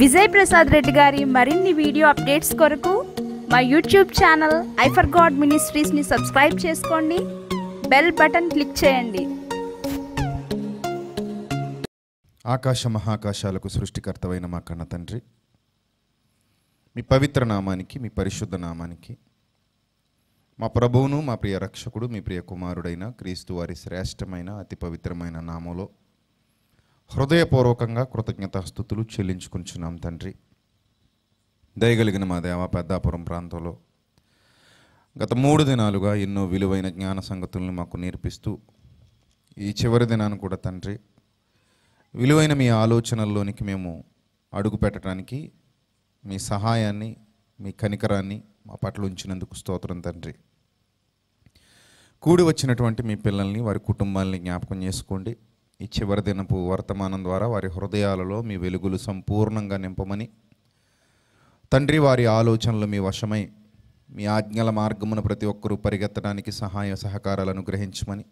విజయ్ ప్రసాద్ రెడ్డి గారి మరిన్ని video updates కొరకు మా యూట్యూబ్ ఛానల్ ఐఫర్ గాడ్ మినిస్ట్రీస్ని సబ్స్క్రైబ్ చేసుకోండి బెల్ బటన్ క్లిక్ చేయండి ఆకాశ మహాకాశాలకు సృష్టికర్తవైన మా కన్న తండ్రి మీ పవిత్ర నామానికి మీ పరిశుద్ధ నామానికి మా ప్రభువును మా ప్రియ రక్షకుడు మీ ప్రియ కుమారుడైన క్రీస్తు వారి శ్రేష్టమైన అతి పవిత్రమైన నామంలో హృదయపూర్వకంగా కృతజ్ఞత స్థుతులు చెల్లించుకుంటున్నాం తండ్రి దయగలిగిన మా దేవ పెద్దాపురం ప్రాంతంలో గత మూడు దినాలుగా ఎన్నో విలువైన జ్ఞాన సంగతులను మాకు నేర్పిస్తూ ఈ చివరి దినాన్ని కూడా తండ్రి విలువైన మీ ఆలోచనల్లోనికి మేము అడుగు పెట్టడానికి మీ సహాయాన్ని మీ కనికరాన్ని మా పట్ల ఉంచినందుకు స్తోత్రం తండ్రి కూడి వచ్చినటువంటి మీ పిల్లల్ని వారి కుటుంబాలని జ్ఞాపకం చేసుకోండి ఈ చివరి దినపు వర్తమానం ద్వారా వారి హృదయాలలో మీ వెలుగులు సంపూర్ణంగా నింపమని తండ్రి వారి ఆలోచనలు మీ వశమై మీ ఆజ్ఞల మార్గమును ప్రతి ఒక్కరూ పరిగెత్తడానికి సహాయ సహకారాలు అనుగ్రహించమని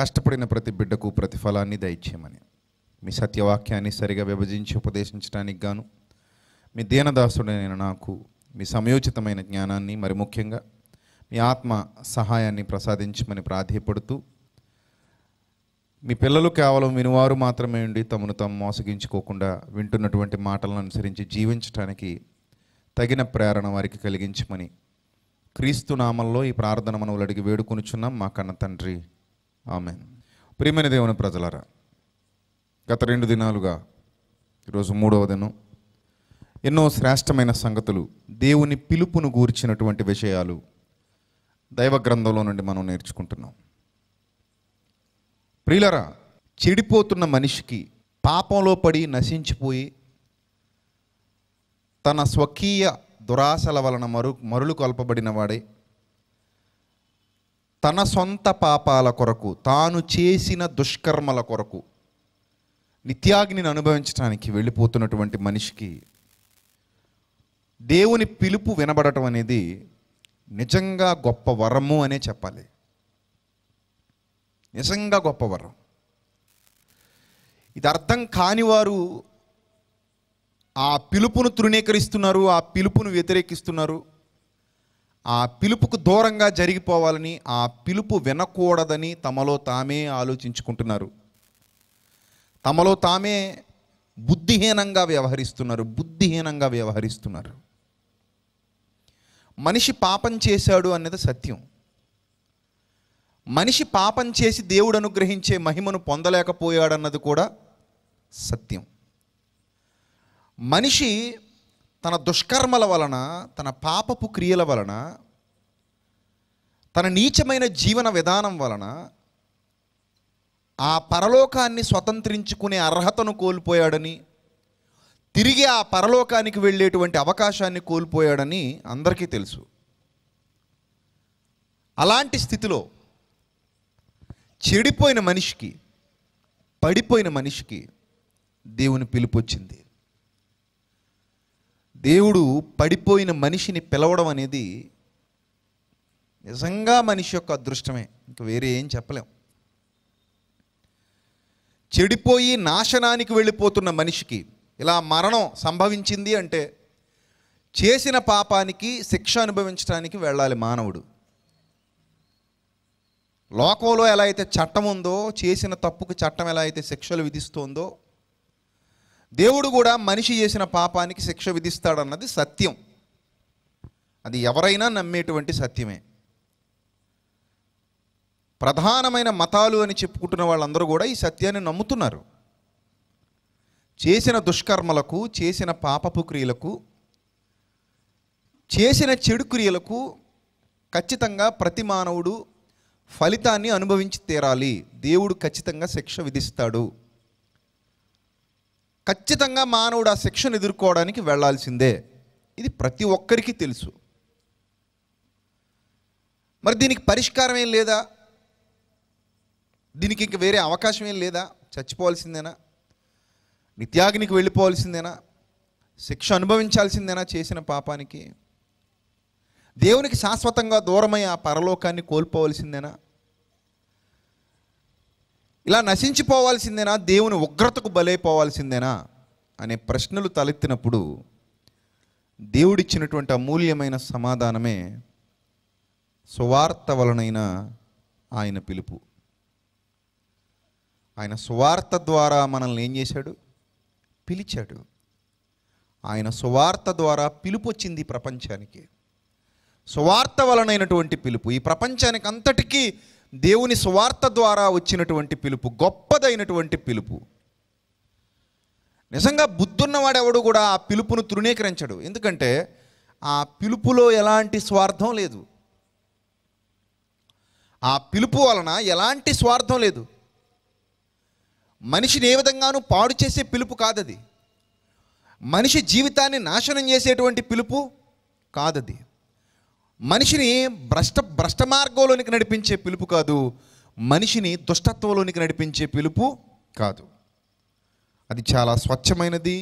కష్టపడిన ప్రతి బిడ్డకు ప్రతిఫలాన్ని దయచేయమని మీ సత్యవాక్యాన్ని సరిగా విభజించి ఉపదేశించడానికి గాను మీ దీనదాసుడైన నాకు మీ సమయోచితమైన జ్ఞానాన్ని మరి ముఖ్యంగా మీ ఆత్మ సహాయాన్ని ప్రసాదించమని ప్రాధాయపడుతూ మీ పిల్లలు కేవలం వినివారు మాత్రమే ఉండి తమను తాము మోసగించుకోకుండా వింటున్నటువంటి మాటలను అనుసరించి జీవించటానికి తగిన ప్రేరణ వారికి కలిగించమని క్రీస్తు నామంలో ఈ ప్రార్థన మనవులు అడిగి వేడుకొనిచున్నాం మా కన్న తండ్రి ఆమె ప్రియమైన దేవుని ప్రజలరా గత రెండు దినాలుగా ఈరోజు మూడవ దినం ఎన్నో శ్రేష్టమైన సంగతులు దేవుని పిలుపును గూర్చినటువంటి విషయాలు దైవ గ్రంథంలో నుండి మనం నేర్చుకుంటున్నాం ప్రియులరా చెడిపోతున్న మనిషికి పాపంలో పడి నశించిపోయి తన స్వకీయ దురాశల వలన మరు మరులు కొల్పబడిన వాడే తన సొంత పాపాల కొరకు తాను చేసిన దుష్కర్మల కొరకు నిత్యాగ్నిని అనుభవించడానికి వెళ్ళిపోతున్నటువంటి మనిషికి దేవుని పిలుపు వినబడటం అనేది నిజంగా గొప్ప వరము అనే చెప్పాలి నిజంగా గొప్పవరం ఇది అర్థం కాని వారు ఆ పిలుపును తృణీకరిస్తున్నారు ఆ పిలుపును వ్యతిరేకిస్తున్నారు ఆ పిలుపుకు దూరంగా జరిగిపోవాలని ఆ పిలుపు వినకూడదని తమలో తామే ఆలోచించుకుంటున్నారు తమలో తామే బుద్ధిహీనంగా వ్యవహరిస్తున్నారు బుద్ధిహీనంగా వ్యవహరిస్తున్నారు మనిషి పాపం చేశాడు అనేది సత్యం మనిషి పాపం చేసి దేవుడు అనుగ్రహించే మహిమను పొందలేకపోయాడన్నది కూడా సత్యం మనిషి తన దుష్కర్మల వలన తన పాపపు క్రియల వలన తన నీచమైన జీవన విధానం వలన ఆ పరలోకాన్ని స్వతంత్రించుకునే అర్హతను కోల్పోయాడని తిరిగి ఆ పరలోకానికి వెళ్ళేటువంటి అవకాశాన్ని కోల్పోయాడని అందరికీ తెలుసు అలాంటి స్థితిలో చెడిపోయిన మనిషికి పడిపోయిన మనిషికి దేవుని పిలుపు వచ్చింది దేవుడు పడిపోయిన మనిషిని పిలవడం అనేది నిజంగా మనిషి యొక్క అదృష్టమే ఇంక వేరే ఏం చెప్పలేం చెడిపోయి నాశనానికి వెళ్ళిపోతున్న మనిషికి ఇలా మరణం సంభవించింది అంటే చేసిన పాపానికి శిక్ష అనుభవించడానికి వెళ్ళాలి మానవుడు లోకంలో ఎలా అయితే చట్టం ఉందో చేసిన తప్పుకు చట్టం ఎలా అయితే శిక్షలు విధిస్తుందో దేవుడు కూడా మనిషి చేసిన పాపానికి శిక్ష విధిస్తాడన్నది సత్యం అది ఎవరైనా నమ్మేటువంటి సత్యమే ప్రధానమైన మతాలు అని చెప్పుకుంటున్న వాళ్ళందరూ కూడా ఈ సత్యాన్ని నమ్ముతున్నారు చేసిన దుష్కర్మలకు చేసిన పాపపు క్రియలకు చేసిన చెడు క్రియలకు ఖచ్చితంగా ప్రతి మానవుడు ఫలితాన్ని అనుభవించి తీరాలి దేవుడు ఖచ్చితంగా శిక్ష విధిస్తాడు ఖచ్చితంగా మానవుడు ఆ శిక్షను ఎదుర్కోవడానికి వెళ్లాల్సిందే ఇది ప్రతి ఒక్కరికి తెలుసు మరి దీనికి పరిష్కారం ఏం లేదా దీనికి ఇంక వేరే అవకాశం ఏం లేదా చచ్చిపోవాల్సిందేనా నిత్యాగ్నికి వెళ్ళిపోవాల్సిందేనా శిక్ష అనుభవించాల్సిందేనా చేసిన పాపానికి దేవునికి శాశ్వతంగా దూరమై ఆ పరలోకాన్ని కోల్పోవలసిందేనా ఇలా నశించిపోవాల్సిందేనా దేవుని ఉగ్రతకు బలైపోవాల్సిందేనా అనే ప్రశ్నలు తలెత్తినప్పుడు దేవుడిచ్చినటువంటి అమూల్యమైన సమాధానమే సువార్త వలనైన ఆయన పిలుపు ఆయన సువార్త ద్వారా మనల్ని ఏం చేశాడు పిలిచాడు ఆయన సువార్త ద్వారా పిలుపు వచ్చింది ప్రపంచానికి సువార్త వలనైనటువంటి పిలుపు ఈ ప్రపంచానికి అంతటికీ దేవుని సువార్త ద్వారా వచ్చినటువంటి పిలుపు గొప్పదైనటువంటి పిలుపు నిజంగా బుద్ధున్నవాడెవడు కూడా ఆ పిలుపును తృణీకరించడు ఎందుకంటే ఆ పిలుపులో ఎలాంటి స్వార్థం లేదు ఆ పిలుపు వలన ఎలాంటి స్వార్థం లేదు మనిషిని ఏ విధంగానూ పాడు చేసే పిలుపు కాదది మనిషి జీవితాన్ని నాశనం చేసేటువంటి పిలుపు కాదది మనిషిని భ్రష్ట భ్రష్ట మార్గంలోనికి నడిపించే పిలుపు కాదు మనిషిని దుష్టత్వంలోనికి నడిపించే పిలుపు కాదు అది చాలా స్వచ్ఛమైనది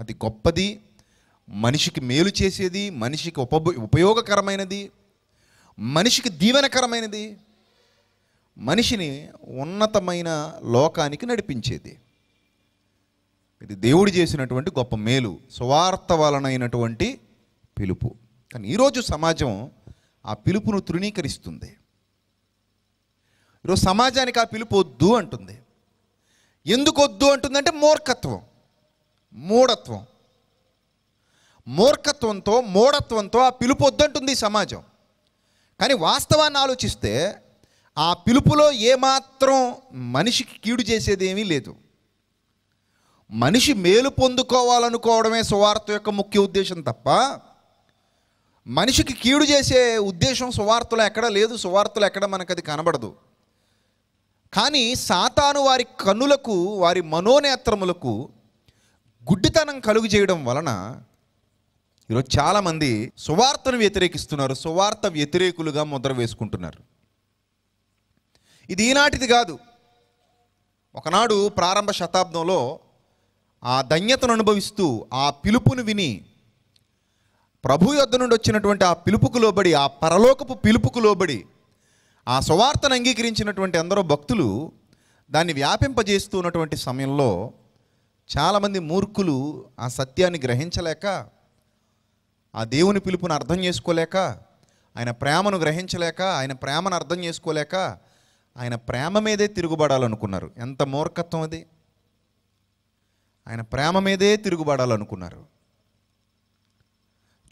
అది గొప్పది మనిషికి మేలు చేసేది మనిషికి ఉప ఉపయోగకరమైనది మనిషికి దీవెనకరమైనది మనిషిని ఉన్నతమైన లోకానికి నడిపించేది ఇది దేవుడు చేసినటువంటి గొప్ప మేలు సువార్త వలనైనటువంటి పిలుపు కానీ ఈరోజు సమాజం ఆ పిలుపును తృణీకరిస్తుంది ఈరోజు సమాజానికి ఆ పిలుపు వద్దు అంటుంది ఎందుకు వద్దు అంటుందంటే మూర్ఖత్వం మూఢత్వం మూర్ఖత్వంతో మూఢత్వంతో ఆ పిలుపు వద్దంటుంది సమాజం కానీ వాస్తవాన్ని ఆలోచిస్తే ఆ పిలుపులో ఏమాత్రం మనిషికి కీడు చేసేదేమీ లేదు మనిషి మేలు పొందుకోవాలనుకోవడమే సువార్త యొక్క ముఖ్య ఉద్దేశం తప్ప మనిషికి కీడు చేసే ఉద్దేశం సువార్తలో ఎక్కడ లేదు సువార్తలో ఎక్కడ మనకు అది కనబడదు కానీ సాతాను వారి కన్నులకు వారి మనోనేత్రములకు గుడ్డితనం కలుగు చేయడం వలన ఈరోజు చాలామంది సువార్తను వ్యతిరేకిస్తున్నారు సువార్త వ్యతిరేకులుగా ముద్ర వేసుకుంటున్నారు ఇది ఈనాటిది కాదు ఒకనాడు ప్రారంభ శతాబ్దంలో ఆ ధన్యతను అనుభవిస్తూ ఆ పిలుపును విని ప్రభు యొద్ద నుండి వచ్చినటువంటి ఆ పిలుపుకు లోబడి ఆ పరలోకపు పిలుపుకు లోబడి ఆ సువార్తను అంగీకరించినటువంటి ఎందరో భక్తులు దాన్ని వ్యాపింపజేస్తూ ఉన్నటువంటి సమయంలో చాలామంది మూర్ఖులు ఆ సత్యాన్ని గ్రహించలేక ఆ దేవుని పిలుపును అర్థం చేసుకోలేక ఆయన ప్రేమను గ్రహించలేక ఆయన ప్రేమను అర్థం చేసుకోలేక ఆయన ప్రేమ మీదే తిరుగుబడాలనుకున్నారు ఎంత మూర్ఖత్వం అది ఆయన ప్రేమ మీదే తిరుగుబడాలనుకున్నారు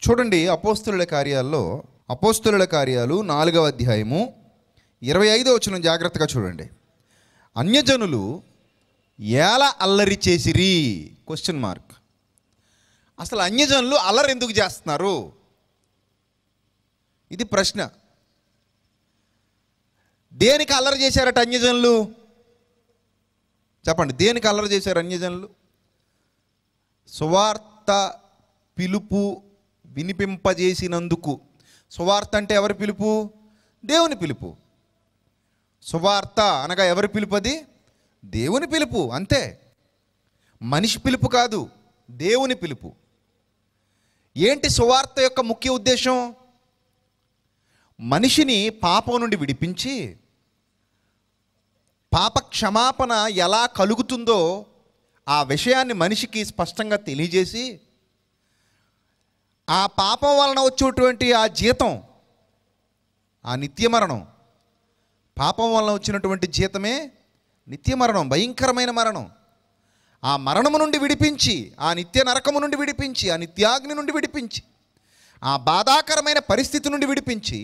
చూడండి అపోస్తుల కార్యాల్లో అపోస్తుల కార్యాలు నాలుగవ అధ్యాయము ఇరవై ఐదో వచ్చిన జాగ్రత్తగా చూడండి అన్యజనులు ఎలా అల్లరి చేసిరి క్వశ్చన్ మార్క్ అసలు అన్యజనులు అల్లరి ఎందుకు చేస్తున్నారు ఇది ప్రశ్న దేనికి అల్లరి చేశారట అన్యజనులు చెప్పండి దేనికి అల్లరి చేశారు అన్యజనులు సువార్త పిలుపు వినిపింపజేసినందుకు సువార్త అంటే ఎవరి పిలుపు దేవుని పిలుపు సువార్త అనగా ఎవరి పిలుపు అది దేవుని పిలుపు అంతే మనిషి పిలుపు కాదు దేవుని పిలుపు ఏంటి సువార్త యొక్క ముఖ్య ఉద్దేశం మనిషిని పాపం నుండి విడిపించి పాప క్షమాపణ ఎలా కలుగుతుందో ఆ విషయాన్ని మనిషికి స్పష్టంగా తెలియజేసి ఆ పాపం వలన వచ్చేటువంటి ఆ జీతం ఆ నిత్యమరణం పాపం వలన వచ్చినటువంటి జీతమే నిత్యమరణం భయంకరమైన మరణం ఆ మరణము నుండి విడిపించి ఆ నిత్య నరకము నుండి విడిపించి ఆ నిత్యాగ్ని నుండి విడిపించి ఆ బాధాకరమైన పరిస్థితి నుండి విడిపించి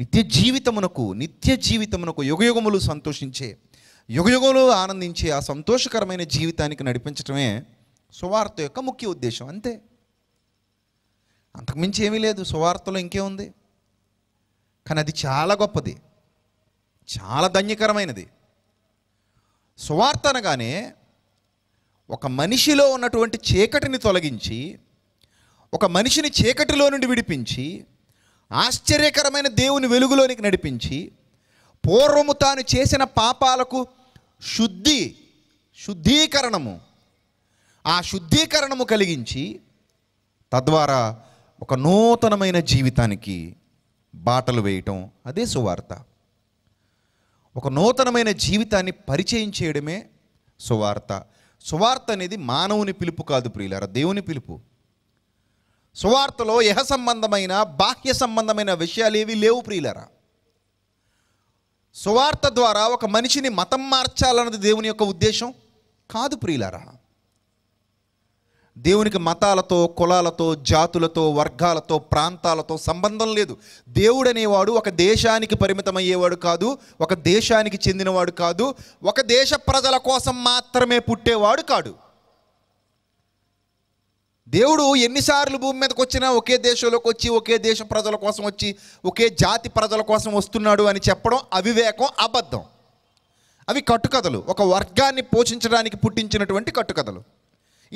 నిత్య జీవితమునకు నిత్య జీవితమునకు యుగయుగములు సంతోషించే యుగయుగములు ఆనందించే ఆ సంతోషకరమైన జీవితానికి నడిపించటమే సువార్త యొక్క ముఖ్య ఉద్దేశం అంతే అంతకుమించి ఏమీ లేదు సువార్తలో ఇంకేముంది కానీ అది చాలా గొప్పది చాలా ధన్యకరమైనది సువార్త అనగానే ఒక మనిషిలో ఉన్నటువంటి చీకటిని తొలగించి ఒక మనిషిని చీకటిలో నుండి విడిపించి ఆశ్చర్యకరమైన దేవుని వెలుగులోనికి నడిపించి పూర్వము తాను చేసిన పాపాలకు శుద్ధి శుద్ధీకరణము ఆ శుద్ధీకరణము కలిగించి తద్వారా ఒక నూతనమైన జీవితానికి బాటలు వేయటం అదే సువార్త ఒక నూతనమైన జీవితాన్ని పరిచయం చేయడమే సువార్త సువార్త అనేది మానవుని పిలుపు కాదు ప్రియులార దేవుని పిలుపు సువార్తలో యహ సంబంధమైన బాహ్య సంబంధమైన విషయాలు ఏవి లేవు ప్రియులరా సువార్త ద్వారా ఒక మనిషిని మతం మార్చాలన్నది దేవుని యొక్క ఉద్దేశం కాదు ప్రియులరా దేవునికి మతాలతో కులాలతో జాతులతో వర్గాలతో ప్రాంతాలతో సంబంధం లేదు దేవుడు అనేవాడు ఒక దేశానికి పరిమితమయ్యేవాడు కాదు ఒక దేశానికి చెందినవాడు కాదు ఒక దేశ ప్రజల కోసం మాత్రమే పుట్టేవాడు కాడు దేవుడు ఎన్నిసార్లు భూమి మీదకి వచ్చినా ఒకే దేశంలోకి వచ్చి ఒకే దేశ ప్రజల కోసం వచ్చి ఒకే జాతి ప్రజల కోసం వస్తున్నాడు అని చెప్పడం అవివేకం అబద్ధం అవి కట్టుకథలు ఒక వర్గాన్ని పోషించడానికి పుట్టించినటువంటి కట్టుకథలు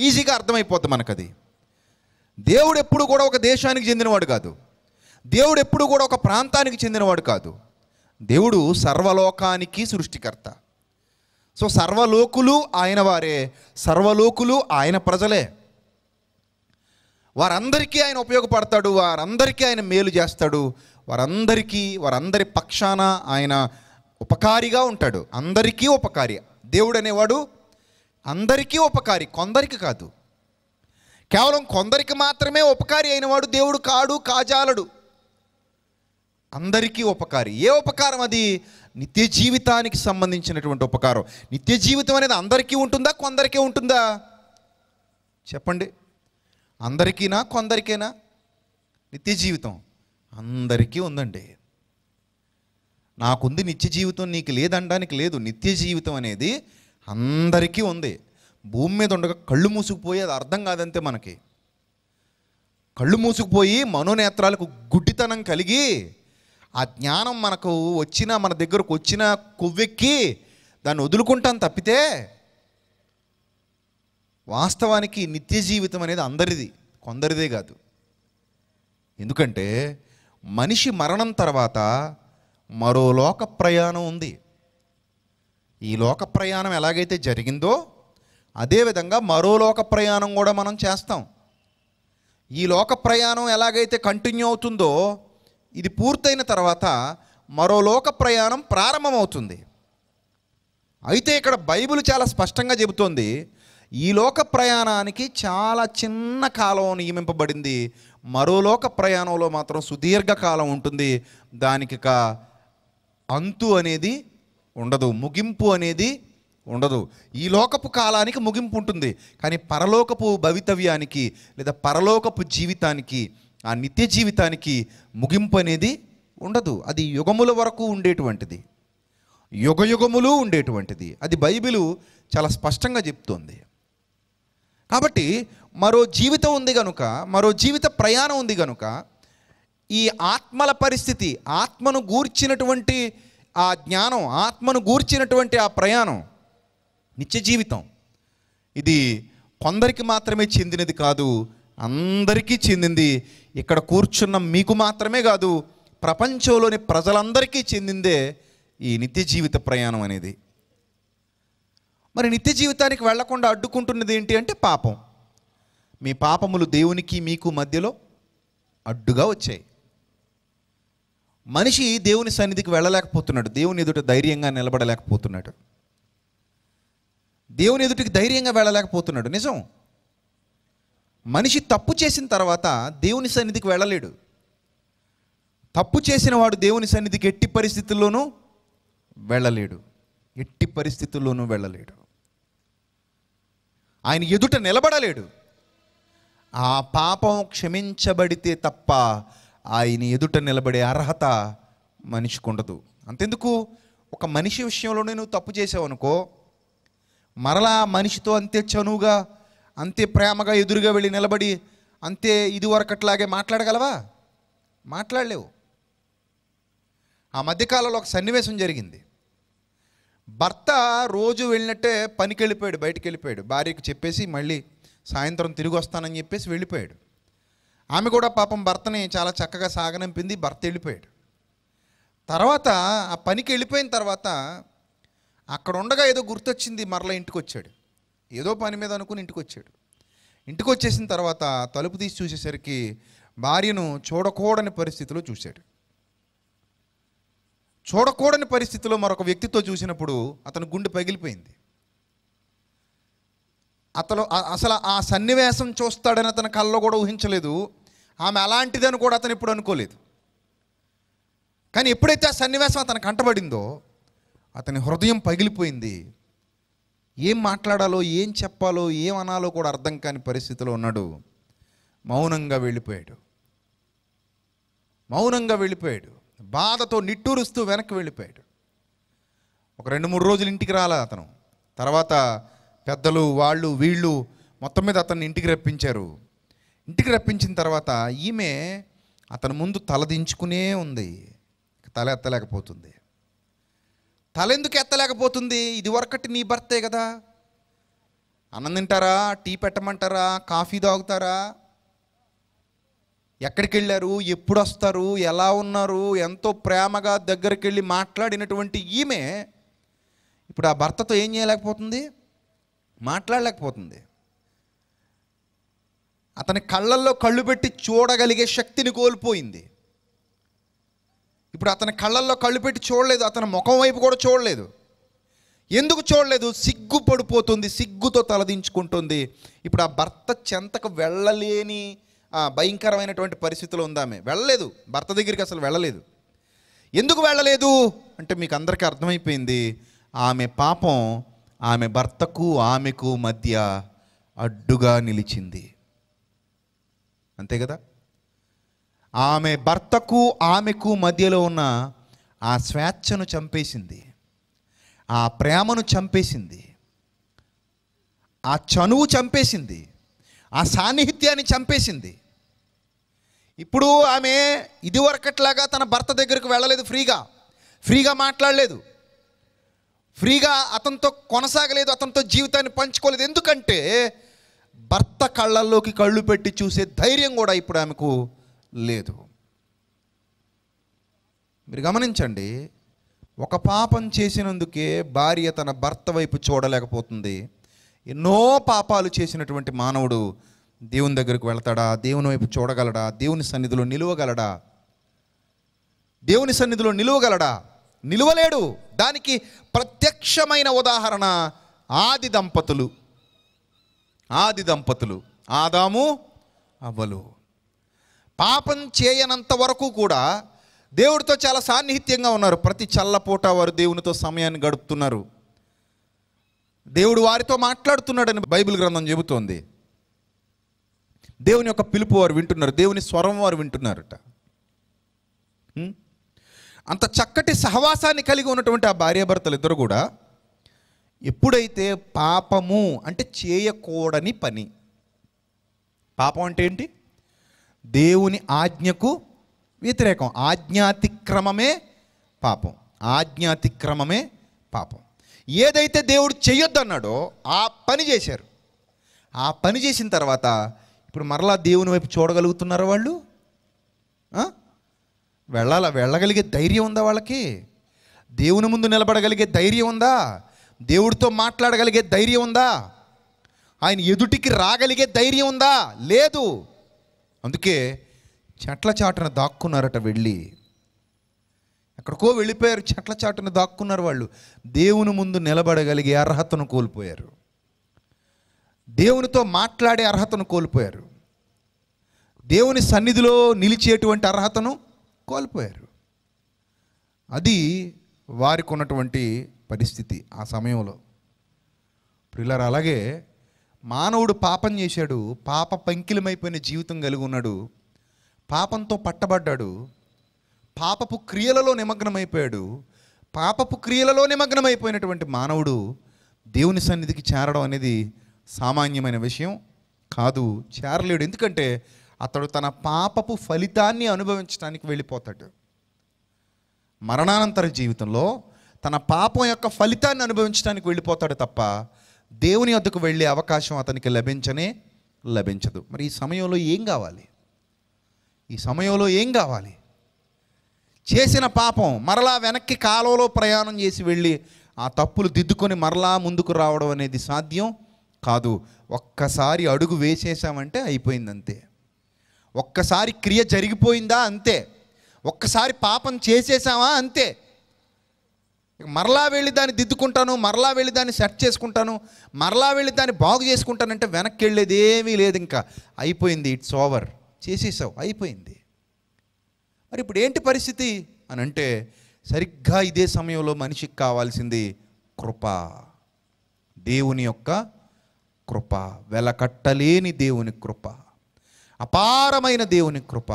ఈజీగా అర్థమైపోద్ది మనకది దేవుడు ఎప్పుడు కూడా ఒక దేశానికి చెందినవాడు కాదు దేవుడు ఎప్పుడు కూడా ఒక ప్రాంతానికి చెందినవాడు కాదు దేవుడు సర్వలోకానికి సృష్టికర్త సో సర్వలోకులు ఆయన వారే సర్వలోకులు ఆయన ప్రజలే వారందరికీ ఆయన ఉపయోగపడతాడు వారందరికీ ఆయన మేలు చేస్తాడు వారందరికీ వారందరి పక్షాన ఆయన ఉపకారిగా ఉంటాడు అందరికీ ఉపకారి దేవుడు అనేవాడు అందరికీ ఉపకారి కొందరికి కాదు కేవలం కొందరికి మాత్రమే ఉపకారి అయినవాడు దేవుడు కాడు కాజాలడు అందరికీ ఉపకారి ఏ ఉపకారం అది నిత్య జీవితానికి సంబంధించినటువంటి ఉపకారం నిత్య జీవితం అనేది అందరికీ ఉంటుందా కొందరికే ఉంటుందా చెప్పండి అందరికీనా కొందరికేనా నిత్య జీవితం అందరికీ ఉందండి నాకుంది నిత్య జీవితం నీకు లేదనడానికి లేదు నిత్య జీవితం అనేది అందరికీ ఉంది భూమి మీద ఉండగా కళ్ళు మూసుకుపోయి అది అర్థం కాదంతే మనకి కళ్ళు మూసుకుపోయి మనోనేత్రాలకు గుడ్డితనం కలిగి ఆ జ్ఞానం మనకు వచ్చిన మన దగ్గరకు వచ్చిన కొవ్వెక్కి దాన్ని వదులుకుంటాం తప్పితే వాస్తవానికి నిత్య జీవితం అనేది అందరిది కొందరిదే కాదు ఎందుకంటే మనిషి మరణం తర్వాత మరో లోక ప్రయాణం ఉంది ఈ లోక ప్రయాణం ఎలాగైతే జరిగిందో అదేవిధంగా మరో లోక ప్రయాణం కూడా మనం చేస్తాం ఈ లోక ప్రయాణం ఎలాగైతే కంటిన్యూ అవుతుందో ఇది పూర్తయిన తర్వాత మరో లోక ప్రయాణం ప్రారంభమవుతుంది అయితే ఇక్కడ బైబిల్ చాలా స్పష్టంగా చెబుతోంది ఈ లోక ప్రయాణానికి చాలా చిన్న కాలం నియమింపబడింది మరో లోక ప్రయాణంలో మాత్రం సుదీర్ఘ కాలం ఉంటుంది దానికి అంతు అనేది ఉండదు ముగింపు అనేది ఉండదు ఈ లోకపు కాలానికి ముగింపు ఉంటుంది కానీ పరలోకపు భవితవ్యానికి లేదా పరలోకపు జీవితానికి ఆ నిత్య జీవితానికి ముగింపు అనేది ఉండదు అది యుగముల వరకు ఉండేటువంటిది యుగ యుగములు ఉండేటువంటిది అది బైబిలు చాలా స్పష్టంగా చెప్తోంది కాబట్టి మరో జీవితం ఉంది కనుక మరో జీవిత ప్రయాణం ఉంది కనుక ఈ ఆత్మల పరిస్థితి ఆత్మను గూర్చినటువంటి ఆ జ్ఞానం ఆత్మను గూర్చినటువంటి ఆ ప్రయాణం నిత్య జీవితం ఇది కొందరికి మాత్రమే చెందినది కాదు అందరికీ చెందింది ఇక్కడ కూర్చున్న మీకు మాత్రమే కాదు ప్రపంచంలోని ప్రజలందరికీ చెందిందే ఈ నిత్య జీవిత ప్రయాణం అనేది మరి నిత్య జీవితానికి వెళ్లకుండా అడ్డుకుంటున్నది ఏంటి అంటే పాపం మీ పాపములు దేవునికి మీకు మధ్యలో అడ్డుగా వచ్చాయి మనిషి దేవుని సన్నిధికి వెళ్ళలేకపోతున్నాడు దేవుని ఎదుట ధైర్యంగా నిలబడలేకపోతున్నాడు దేవుని ఎదుటికి ధైర్యంగా వెళ్ళలేకపోతున్నాడు నిజం మనిషి తప్పు చేసిన తర్వాత దేవుని సన్నిధికి వెళ్ళలేడు తప్పు చేసిన వాడు దేవుని సన్నిధికి ఎట్టి పరిస్థితుల్లోనూ వెళ్ళలేడు ఎట్టి పరిస్థితుల్లోనూ వెళ్ళలేడు ఆయన ఎదుట నిలబడలేడు ఆ పాపం క్షమించబడితే తప్ప ఆయన ఎదుట నిలబడే అర్హత మనిషికి ఉండదు అంతెందుకు ఒక మనిషి విషయంలోనే నువ్వు తప్పు చేసావు అనుకో మరలా మనిషితో అంతే చనువుగా అంతే ప్రేమగా ఎదురుగా వెళ్ళి నిలబడి అంతే ఇదివరకట్లాగే మాట్లాడగలవా మాట్లాడలేవు ఆ మధ్యకాలంలో ఒక సన్నివేశం జరిగింది భర్త రోజు వెళ్ళినట్టే పనికి వెళ్ళిపోయాడు బయటికి వెళ్ళిపోయాడు భార్యకు చెప్పేసి మళ్ళీ సాయంత్రం తిరిగి వస్తానని చెప్పేసి వెళ్ళిపోయాడు ఆమె కూడా పాపం భర్తని చాలా చక్కగా సాగనంపింది భర్త వెళ్ళిపోయాడు తర్వాత ఆ పనికి వెళ్ళిపోయిన తర్వాత అక్కడ ఉండగా ఏదో గుర్తొచ్చింది మరలా ఇంటికి వచ్చాడు ఏదో పని మీద అనుకుని ఇంటికి వచ్చాడు ఇంటికి వచ్చేసిన తర్వాత తలుపు తీసి చూసేసరికి భార్యను చూడకూడని పరిస్థితిలో చూశాడు చూడకూడని పరిస్థితిలో మరొక వ్యక్తితో చూసినప్పుడు అతను గుండె పగిలిపోయింది అతను అసలు ఆ సన్నివేశం చూస్తాడని అతని కళ్ళలో కూడా ఊహించలేదు ఆమె అలాంటిదని కూడా అతను ఇప్పుడు అనుకోలేదు కానీ ఎప్పుడైతే ఆ సన్నివేశం అతను కంటబడిందో అతని హృదయం పగిలిపోయింది ఏం మాట్లాడాలో ఏం చెప్పాలో ఏం అనాలో కూడా అర్థం కాని పరిస్థితిలో ఉన్నాడు మౌనంగా వెళ్ళిపోయాడు మౌనంగా వెళ్ళిపోయాడు బాధతో నిట్టూరుస్తూ వెనక్కి వెళ్ళిపోయాడు ఒక రెండు మూడు రోజులు ఇంటికి రాలేదు అతను తర్వాత పెద్దలు వాళ్ళు వీళ్ళు మొత్తం మీద అతన్ని ఇంటికి రప్పించారు ఇంటికి రప్పించిన తర్వాత ఈమె అతని ముందు తలదించుకునే ఉంది తల ఎత్తలేకపోతుంది తల ఎందుకు ఎత్తలేకపోతుంది ఇది వరకటి నీ భర్తే కదా అన్నం తింటారా టీ పెట్టమంటారా కాఫీ తాగుతారా ఎక్కడికి వెళ్ళారు ఎప్పుడు వస్తారు ఎలా ఉన్నారు ఎంతో ప్రేమగా దగ్గరికి వెళ్ళి మాట్లాడినటువంటి ఈమె ఇప్పుడు ఆ భర్తతో ఏం చేయలేకపోతుంది మాట్లాడలేకపోతుంది అతని కళ్ళల్లో కళ్ళు పెట్టి చూడగలిగే శక్తిని కోల్పోయింది ఇప్పుడు అతని కళ్ళల్లో కళ్ళు పెట్టి చూడలేదు అతని ముఖం వైపు కూడా చూడలేదు ఎందుకు చూడలేదు సిగ్గు పడిపోతుంది సిగ్గుతో తలదించుకుంటుంది ఇప్పుడు ఆ భర్త చెంతకు వెళ్ళలేని భయంకరమైనటువంటి పరిస్థితులు ఉందామె వెళ్ళలేదు భర్త దగ్గరికి అసలు వెళ్ళలేదు ఎందుకు వెళ్ళలేదు అంటే మీకు అందరికీ అర్థమైపోయింది ఆమె పాపం ఆమె భర్తకు ఆమెకు మధ్య అడ్డుగా నిలిచింది అంతే కదా ఆమె భర్తకు ఆమెకు మధ్యలో ఉన్న ఆ స్వేచ్ఛను చంపేసింది ఆ ప్రేమను చంపేసింది ఆ చనువు చంపేసింది ఆ సాన్నిహిత్యాన్ని చంపేసింది ఇప్పుడు ఆమె ఇదివరకట్లాగా తన భర్త దగ్గరకు వెళ్ళలేదు ఫ్రీగా ఫ్రీగా మాట్లాడలేదు ఫ్రీగా అతనితో కొనసాగలేదు అతనితో జీవితాన్ని పంచుకోలేదు ఎందుకంటే భర్త కళ్ళల్లోకి కళ్ళు పెట్టి చూసే ధైర్యం కూడా ఇప్పుడు ఆమెకు లేదు మీరు గమనించండి ఒక పాపం చేసినందుకే భార్య తన భర్త వైపు చూడలేకపోతుంది ఎన్నో పాపాలు చేసినటువంటి మానవుడు దేవుని దగ్గరికి వెళ్తాడా దేవుని వైపు చూడగలడా దేవుని సన్నిధిలో నిలువగలడా దేవుని సన్నిధిలో నిలువగలడా నిలువలేడు దానికి ప్రత్యక్షమైన ఉదాహరణ ఆది దంపతులు ఆది దంపతులు ఆదాము అవ్వలు పాపం చేయనంత వరకు కూడా దేవుడితో చాలా సాన్నిహిత్యంగా ఉన్నారు ప్రతి చల్లపూట వారు దేవునితో సమయాన్ని గడుపుతున్నారు దేవుడు వారితో మాట్లాడుతున్నాడని బైబిల్ గ్రంథం చెబుతోంది దేవుని యొక్క పిలుపు వారు వింటున్నారు దేవుని స్వరం వారు వింటున్నారట అంత చక్కటి సహవాసాన్ని కలిగి ఉన్నటువంటి ఆ భార్యాభర్తలు ఇద్దరు కూడా ఎప్పుడైతే పాపము అంటే చేయకూడని పని పాపం అంటే ఏంటి దేవుని ఆజ్ఞకు వ్యతిరేకం ఆజ్ఞాతిక్రమమే పాపం ఆజ్ఞాతిక్రమమే పాపం ఏదైతే దేవుడు చేయొద్దన్నాడో ఆ పని చేశారు ఆ పని చేసిన తర్వాత ఇప్పుడు మరలా దేవుని వైపు చూడగలుగుతున్నారు వాళ్ళు వెళ్ళాల వెళ్ళగలిగే ధైర్యం ఉందా వాళ్ళకి దేవుని ముందు నిలబడగలిగే ధైర్యం ఉందా దేవుడితో మాట్లాడగలిగే ధైర్యం ఉందా ఆయన ఎదుటికి రాగలిగే ధైర్యం ఉందా లేదు అందుకే చెట్ల చాటున దాక్కున్నారట వెళ్ళి ఎక్కడికో వెళ్ళిపోయారు చెట్ల చాటున దాక్కున్నారు వాళ్ళు దేవుని ముందు నిలబడగలిగే అర్హతను కోల్పోయారు దేవునితో మాట్లాడే అర్హతను కోల్పోయారు దేవుని సన్నిధిలో నిలిచేటువంటి అర్హతను కోల్పోయారు అది వారికి ఉన్నటువంటి పరిస్థితి ఆ సమయంలో ప్రిల్లర్ అలాగే మానవుడు పాపం చేశాడు పాప పంకిలమైపోయిన జీవితం కలిగి ఉన్నాడు పాపంతో పట్టబడ్డాడు పాపపు క్రియలలో నిమగ్నమైపోయాడు పాపపు క్రియలలో నిమగ్నమైపోయినటువంటి మానవుడు దేవుని సన్నిధికి చేరడం అనేది సామాన్యమైన విషయం కాదు చేరలేడు ఎందుకంటే అతడు తన పాపపు ఫలితాన్ని అనుభవించడానికి వెళ్ళిపోతాడు మరణానంతర జీవితంలో తన పాపం యొక్క ఫలితాన్ని అనుభవించడానికి వెళ్ళిపోతాడు తప్ప దేవుని వద్దకు వెళ్ళే అవకాశం అతనికి లభించనే లభించదు మరి ఈ సమయంలో ఏం కావాలి ఈ సమయంలో ఏం కావాలి చేసిన పాపం మరలా వెనక్కి కాలంలో ప్రయాణం చేసి వెళ్ళి ఆ తప్పులు దిద్దుకొని మరలా ముందుకు రావడం అనేది సాధ్యం కాదు ఒక్కసారి అడుగు వేసేసామంటే అయిపోయిందంతే ఒక్కసారి క్రియ జరిగిపోయిందా అంతే ఒక్కసారి పాపం చేసేసామా అంతే మరలా వెళ్ళి దాన్ని దిద్దుకుంటాను మరలా వెళ్ళి దాన్ని సెట్ చేసుకుంటాను మరలా వెళ్ళి దాన్ని బాగు చేసుకుంటానంటే వెనక్కి వెళ్ళేది ఏమీ లేదు ఇంకా అయిపోయింది ఇట్స్ ఓవర్ చేసేసావు అయిపోయింది మరి ఇప్పుడు ఏంటి పరిస్థితి అని అంటే సరిగ్గా ఇదే సమయంలో మనిషికి కావాల్సింది కృప దేవుని యొక్క కృప వెలకట్టలేని దేవుని కృప అపారమైన దేవుని కృప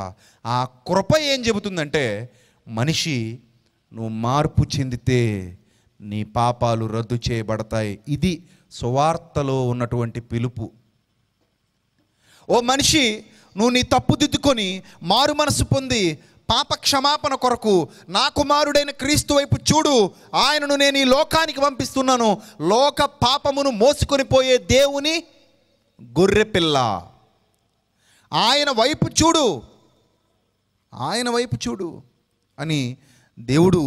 ఆ కృప ఏం చెబుతుందంటే మనిషి నువ్వు మార్పు చెందితే నీ పాపాలు రద్దు చేయబడతాయి ఇది సువార్తలో ఉన్నటువంటి పిలుపు ఓ మనిషి నువ్వు నీ తప్పుదిద్దుకొని మారు మనసు పొంది పాప క్షమాపణ కొరకు నా కుమారుడైన క్రీస్తు వైపు చూడు ఆయనను నేను ఈ లోకానికి పంపిస్తున్నాను లోక పాపమును మోసుకొని పోయే దేవుని గొర్రెపిల్ల ఆయన వైపు చూడు ఆయన వైపు చూడు అని దేవుడు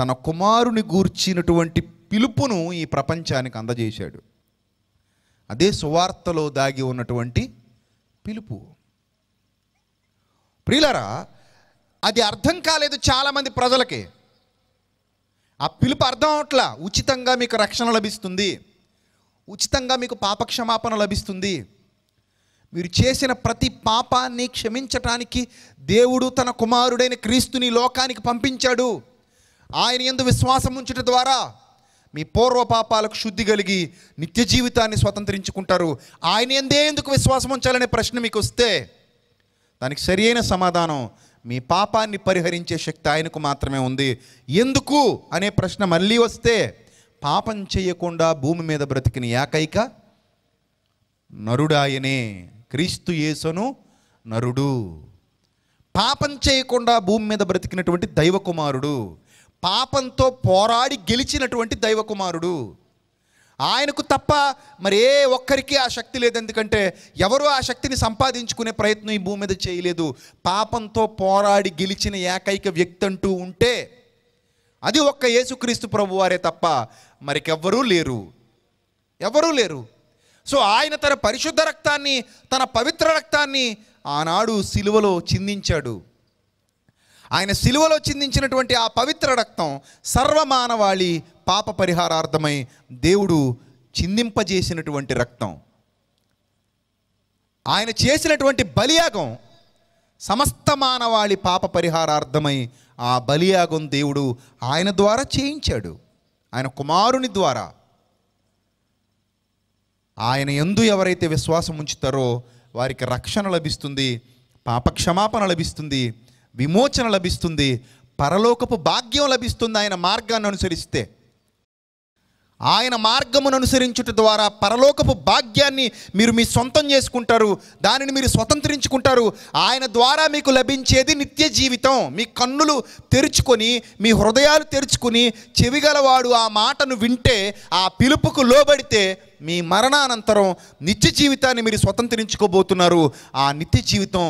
తన కుమారుని గూర్చినటువంటి పిలుపును ఈ ప్రపంచానికి అందజేశాడు అదే సువార్తలో దాగి ఉన్నటువంటి పిలుపు ప్రియులరా అది అర్థం కాలేదు చాలామంది ప్రజలకి ఆ పిలుపు అర్థం అవట్లా ఉచితంగా మీకు రక్షణ లభిస్తుంది ఉచితంగా మీకు పాపక్షమాపణ లభిస్తుంది మీరు చేసిన ప్రతి పాపాన్ని క్షమించటానికి దేవుడు తన కుమారుడైన క్రీస్తుని లోకానికి పంపించాడు ఆయన ఎందు విశ్వాసం ఉంచట ద్వారా మీ పూర్వ పాపాలకు శుద్ధి కలిగి నిత్య జీవితాన్ని స్వతంత్రించుకుంటారు ఆయన ఎందే ఎందుకు విశ్వాసం ఉంచాలనే ప్రశ్న మీకు వస్తే దానికి సరియైన సమాధానం మీ పాపాన్ని పరిహరించే శక్తి ఆయనకు మాత్రమే ఉంది ఎందుకు అనే ప్రశ్న మళ్ళీ వస్తే పాపం చేయకుండా భూమి మీద బ్రతికిన ఏకైక నరుడాయనే క్రీస్తు యేసును నరుడు పాపం చేయకుండా భూమి మీద బ్రతికినటువంటి దైవకుమారుడు పాపంతో పోరాడి గెలిచినటువంటి దైవకుమారుడు ఆయనకు తప్ప మరి ఏ ఒక్కరికి ఆ శక్తి లేదు ఎందుకంటే ఎవరు ఆ శక్తిని సంపాదించుకునే ప్రయత్నం ఈ భూమి మీద చేయలేదు పాపంతో పోరాడి గెలిచిన ఏకైక వ్యక్తి అంటూ ఉంటే అది ఒక్క యేసుక్రీస్తు ప్రభువారే తప్ప మరికెవ్వరూ లేరు ఎవరూ లేరు సో ఆయన తన పరిశుద్ధ రక్తాన్ని తన పవిత్ర రక్తాన్ని ఆనాడు సిలువలో చిందించాడు ఆయన సిలువలో చిందించినటువంటి ఆ పవిత్ర రక్తం సర్వమానవాళి పాప పరిహారార్థమై దేవుడు చిందింపజేసినటువంటి రక్తం ఆయన చేసినటువంటి బలియాగం సమస్త మానవాళి పాప పరిహారార్థమై ఆ బలియాగం దేవుడు ఆయన ద్వారా చేయించాడు ఆయన కుమారుని ద్వారా ఆయన ఎందు ఎవరైతే విశ్వాసం ఉంచుతారో వారికి రక్షణ లభిస్తుంది పాపక్షమాపణ లభిస్తుంది విమోచన లభిస్తుంది పరలోకపు భాగ్యం లభిస్తుంది ఆయన మార్గాన్ని అనుసరిస్తే ఆయన మార్గమును అనుసరించుట ద్వారా పరలోకపు భాగ్యాన్ని మీరు మీ సొంతం చేసుకుంటారు దానిని మీరు స్వతంత్రించుకుంటారు ఆయన ద్వారా మీకు లభించేది నిత్య జీవితం మీ కన్నులు తెరుచుకొని మీ హృదయాలు తెరుచుకొని చెవిగలవాడు ఆ మాటను వింటే ఆ పిలుపుకు లోబడితే మీ మరణానంతరం నిత్య జీవితాన్ని మీరు స్వతంత్రించుకోబోతున్నారు ఆ నిత్య జీవితం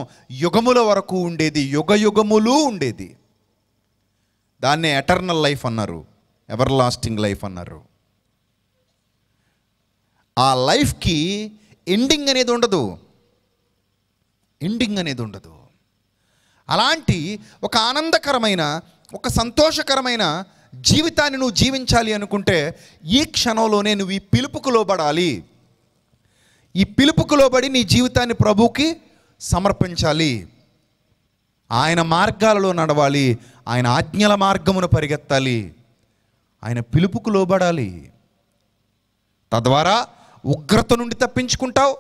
యుగముల వరకు ఉండేది యుగ యుగములు ఉండేది దాన్నే ఎటర్నల్ లైఫ్ అన్నారు ఎవర్ లాస్టింగ్ లైఫ్ అన్నారు ఆ లైఫ్కి ఎండింగ్ అనేది ఉండదు ఎండింగ్ అనేది ఉండదు అలాంటి ఒక ఆనందకరమైన ఒక సంతోషకరమైన జీవితాన్ని నువ్వు జీవించాలి అనుకుంటే ఈ క్షణంలోనే నువ్వు ఈ పిలుపుకు లోబడాలి ఈ పిలుపుకు లోబడి నీ జీవితాన్ని ప్రభుకి సమర్పించాలి ఆయన మార్గాలలో నడవాలి ఆయన ఆజ్ఞల మార్గమును పరిగెత్తాలి ఆయన పిలుపుకు లోబడాలి తద్వారా ఉగ్రత నుండి తప్పించుకుంటావు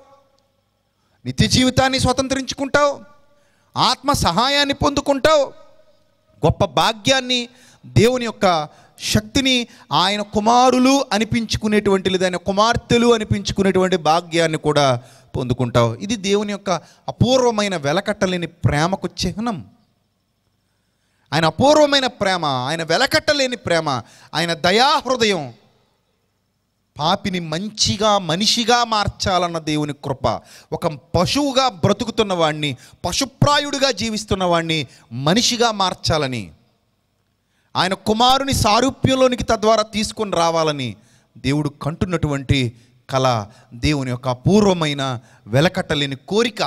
నిత్య జీవితాన్ని స్వతంత్రించుకుంటావు ఆత్మ సహాయాన్ని పొందుకుంటావు గొప్ప భాగ్యాన్ని దేవుని యొక్క శక్తిని ఆయన కుమారులు అనిపించుకునేటువంటి లేదా ఆయన కుమార్తెలు అనిపించుకునేటువంటి భాగ్యాన్ని కూడా పొందుకుంటావు ఇది దేవుని యొక్క అపూర్వమైన వెలకట్టలేని ప్రేమకు చిహ్నం ఆయన అపూర్వమైన ప్రేమ ఆయన వెలకట్టలేని ప్రేమ ఆయన దయాహృదయం పాపిని మంచిగా మనిషిగా మార్చాలన్న దేవుని కృప ఒక పశువుగా బ్రతుకుతున్న వాణ్ణి పశుప్రాయుడిగా జీవిస్తున్న వాణ్ణి మనిషిగా మార్చాలని ఆయన కుమారుని సారూప్యంలోనికి తద్వారా తీసుకొని రావాలని దేవుడు కంటున్నటువంటి కళ దేవుని యొక్క అపూర్వమైన వెలకట్టలేని కోరిక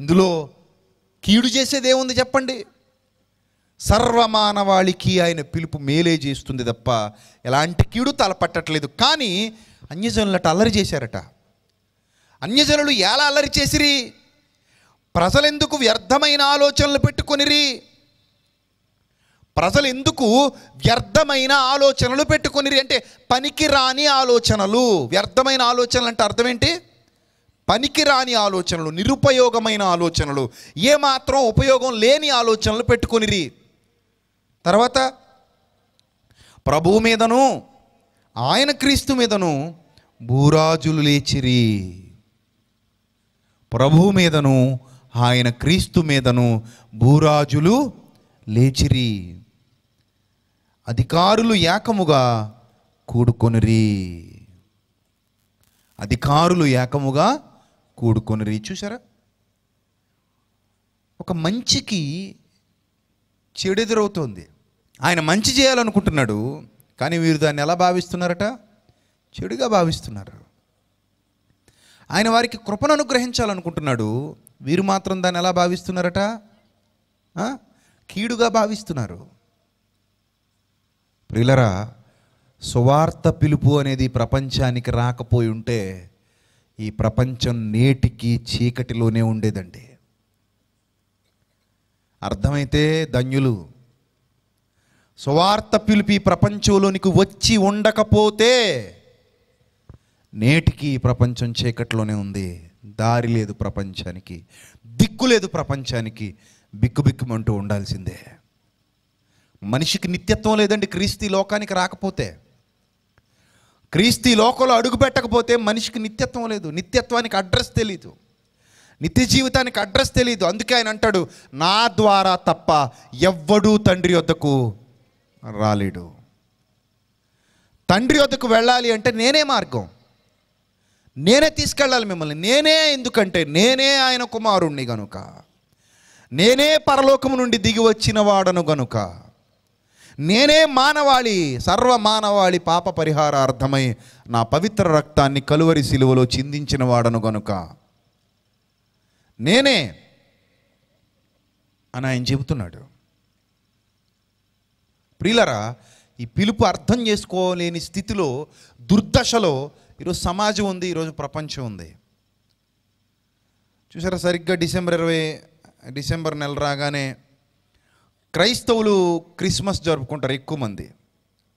ఇందులో కీడు చేసేదేముంది చెప్పండి సర్వమానవాళికి ఆయన పిలుపు మేలే చేస్తుంది తప్ప ఎలాంటి కీడు తలపట్టట్లేదు కానీ అన్యజనులట అల్లరి చేశారట అన్యజనులు ఎలా అల్లరి చేసిరి ప్రజలెందుకు వ్యర్థమైన ఆలోచనలు పెట్టుకొనిరి ప్రజలు ఎందుకు వ్యర్థమైన ఆలోచనలు పెట్టుకునిరి అంటే పనికి రాని ఆలోచనలు వ్యర్థమైన ఆలోచనలు అంటే అర్థం ఏంటి పనికిరాని ఆలోచనలు నిరుపయోగమైన ఆలోచనలు ఏమాత్రం ఉపయోగం లేని ఆలోచనలు పెట్టుకునిరి తర్వాత ప్రభువు మీదను ఆయన క్రీస్తు మీదను భూరాజులు లేచిరి ప్రభువు మీదను ఆయన క్రీస్తు మీదను భూరాజులు లేచిరి అధికారులు ఏకముగా కూడుకొనిరి అధికారులు ఏకముగా కూడుకొనిరి చూసారా ఒక మంచికి చెడెదురవుతోంది ఆయన మంచి చేయాలనుకుంటున్నాడు కానీ వీరు దాన్ని ఎలా భావిస్తున్నారట చెడుగా భావిస్తున్నారు ఆయన వారికి కృపను అనుగ్రహించాలనుకుంటున్నాడు వీరు మాత్రం దాన్ని ఎలా భావిస్తున్నారట కీడుగా భావిస్తున్నారు ప్రిలరా సువార్త పిలుపు అనేది ప్రపంచానికి రాకపోయి ఉంటే ఈ ప్రపంచం నేటికి చీకటిలోనే ఉండేదండి అర్థమైతే ధన్యులు స్వార్త పిలిపి ప్రపంచంలోనికి వచ్చి ఉండకపోతే నేటికి ప్రపంచం చీకట్లోనే ఉంది దారి లేదు ప్రపంచానికి దిక్కు లేదు ప్రపంచానికి బిక్కుబిక్కుమంటూ ఉండాల్సిందే మనిషికి నిత్యత్వం లేదండి క్రీస్తీ లోకానికి రాకపోతే క్రీస్తీ లోకంలో అడుగుపెట్టకపోతే మనిషికి నిత్యత్వం లేదు నిత్యత్వానికి అడ్రస్ తెలీదు నిత్య జీవితానికి అడ్రస్ తెలీదు అందుకే ఆయన అంటాడు నా ద్వారా తప్ప ఎవ్వడూ తండ్రి వద్దకు రాలేడు తండ్రి వద్దకు వెళ్ళాలి అంటే నేనే మార్గం నేనే తీసుకెళ్ళాలి మిమ్మల్ని నేనే ఎందుకంటే నేనే ఆయన కుమారుణ్ణి గనుక నేనే పరలోకం నుండి దిగి వచ్చిన వాడను గనుక నేనే మానవాళి సర్వ మానవాళి పాప పరిహారార్థమై నా పవిత్ర రక్తాన్ని కలువరి శిలువలో చిందించిన వాడను గనుక నేనే అని ఆయన చెబుతున్నాడు ప్రియులరా ఈ పిలుపు అర్థం చేసుకోలేని స్థితిలో దుర్దశలో ఈరోజు సమాజం ఉంది ఈరోజు ప్రపంచం ఉంది చూసారా సరిగ్గా డిసెంబర్ ఇరవై డిసెంబర్ నెల రాగానే క్రైస్తవులు క్రిస్మస్ జరుపుకుంటారు ఎక్కువ మంది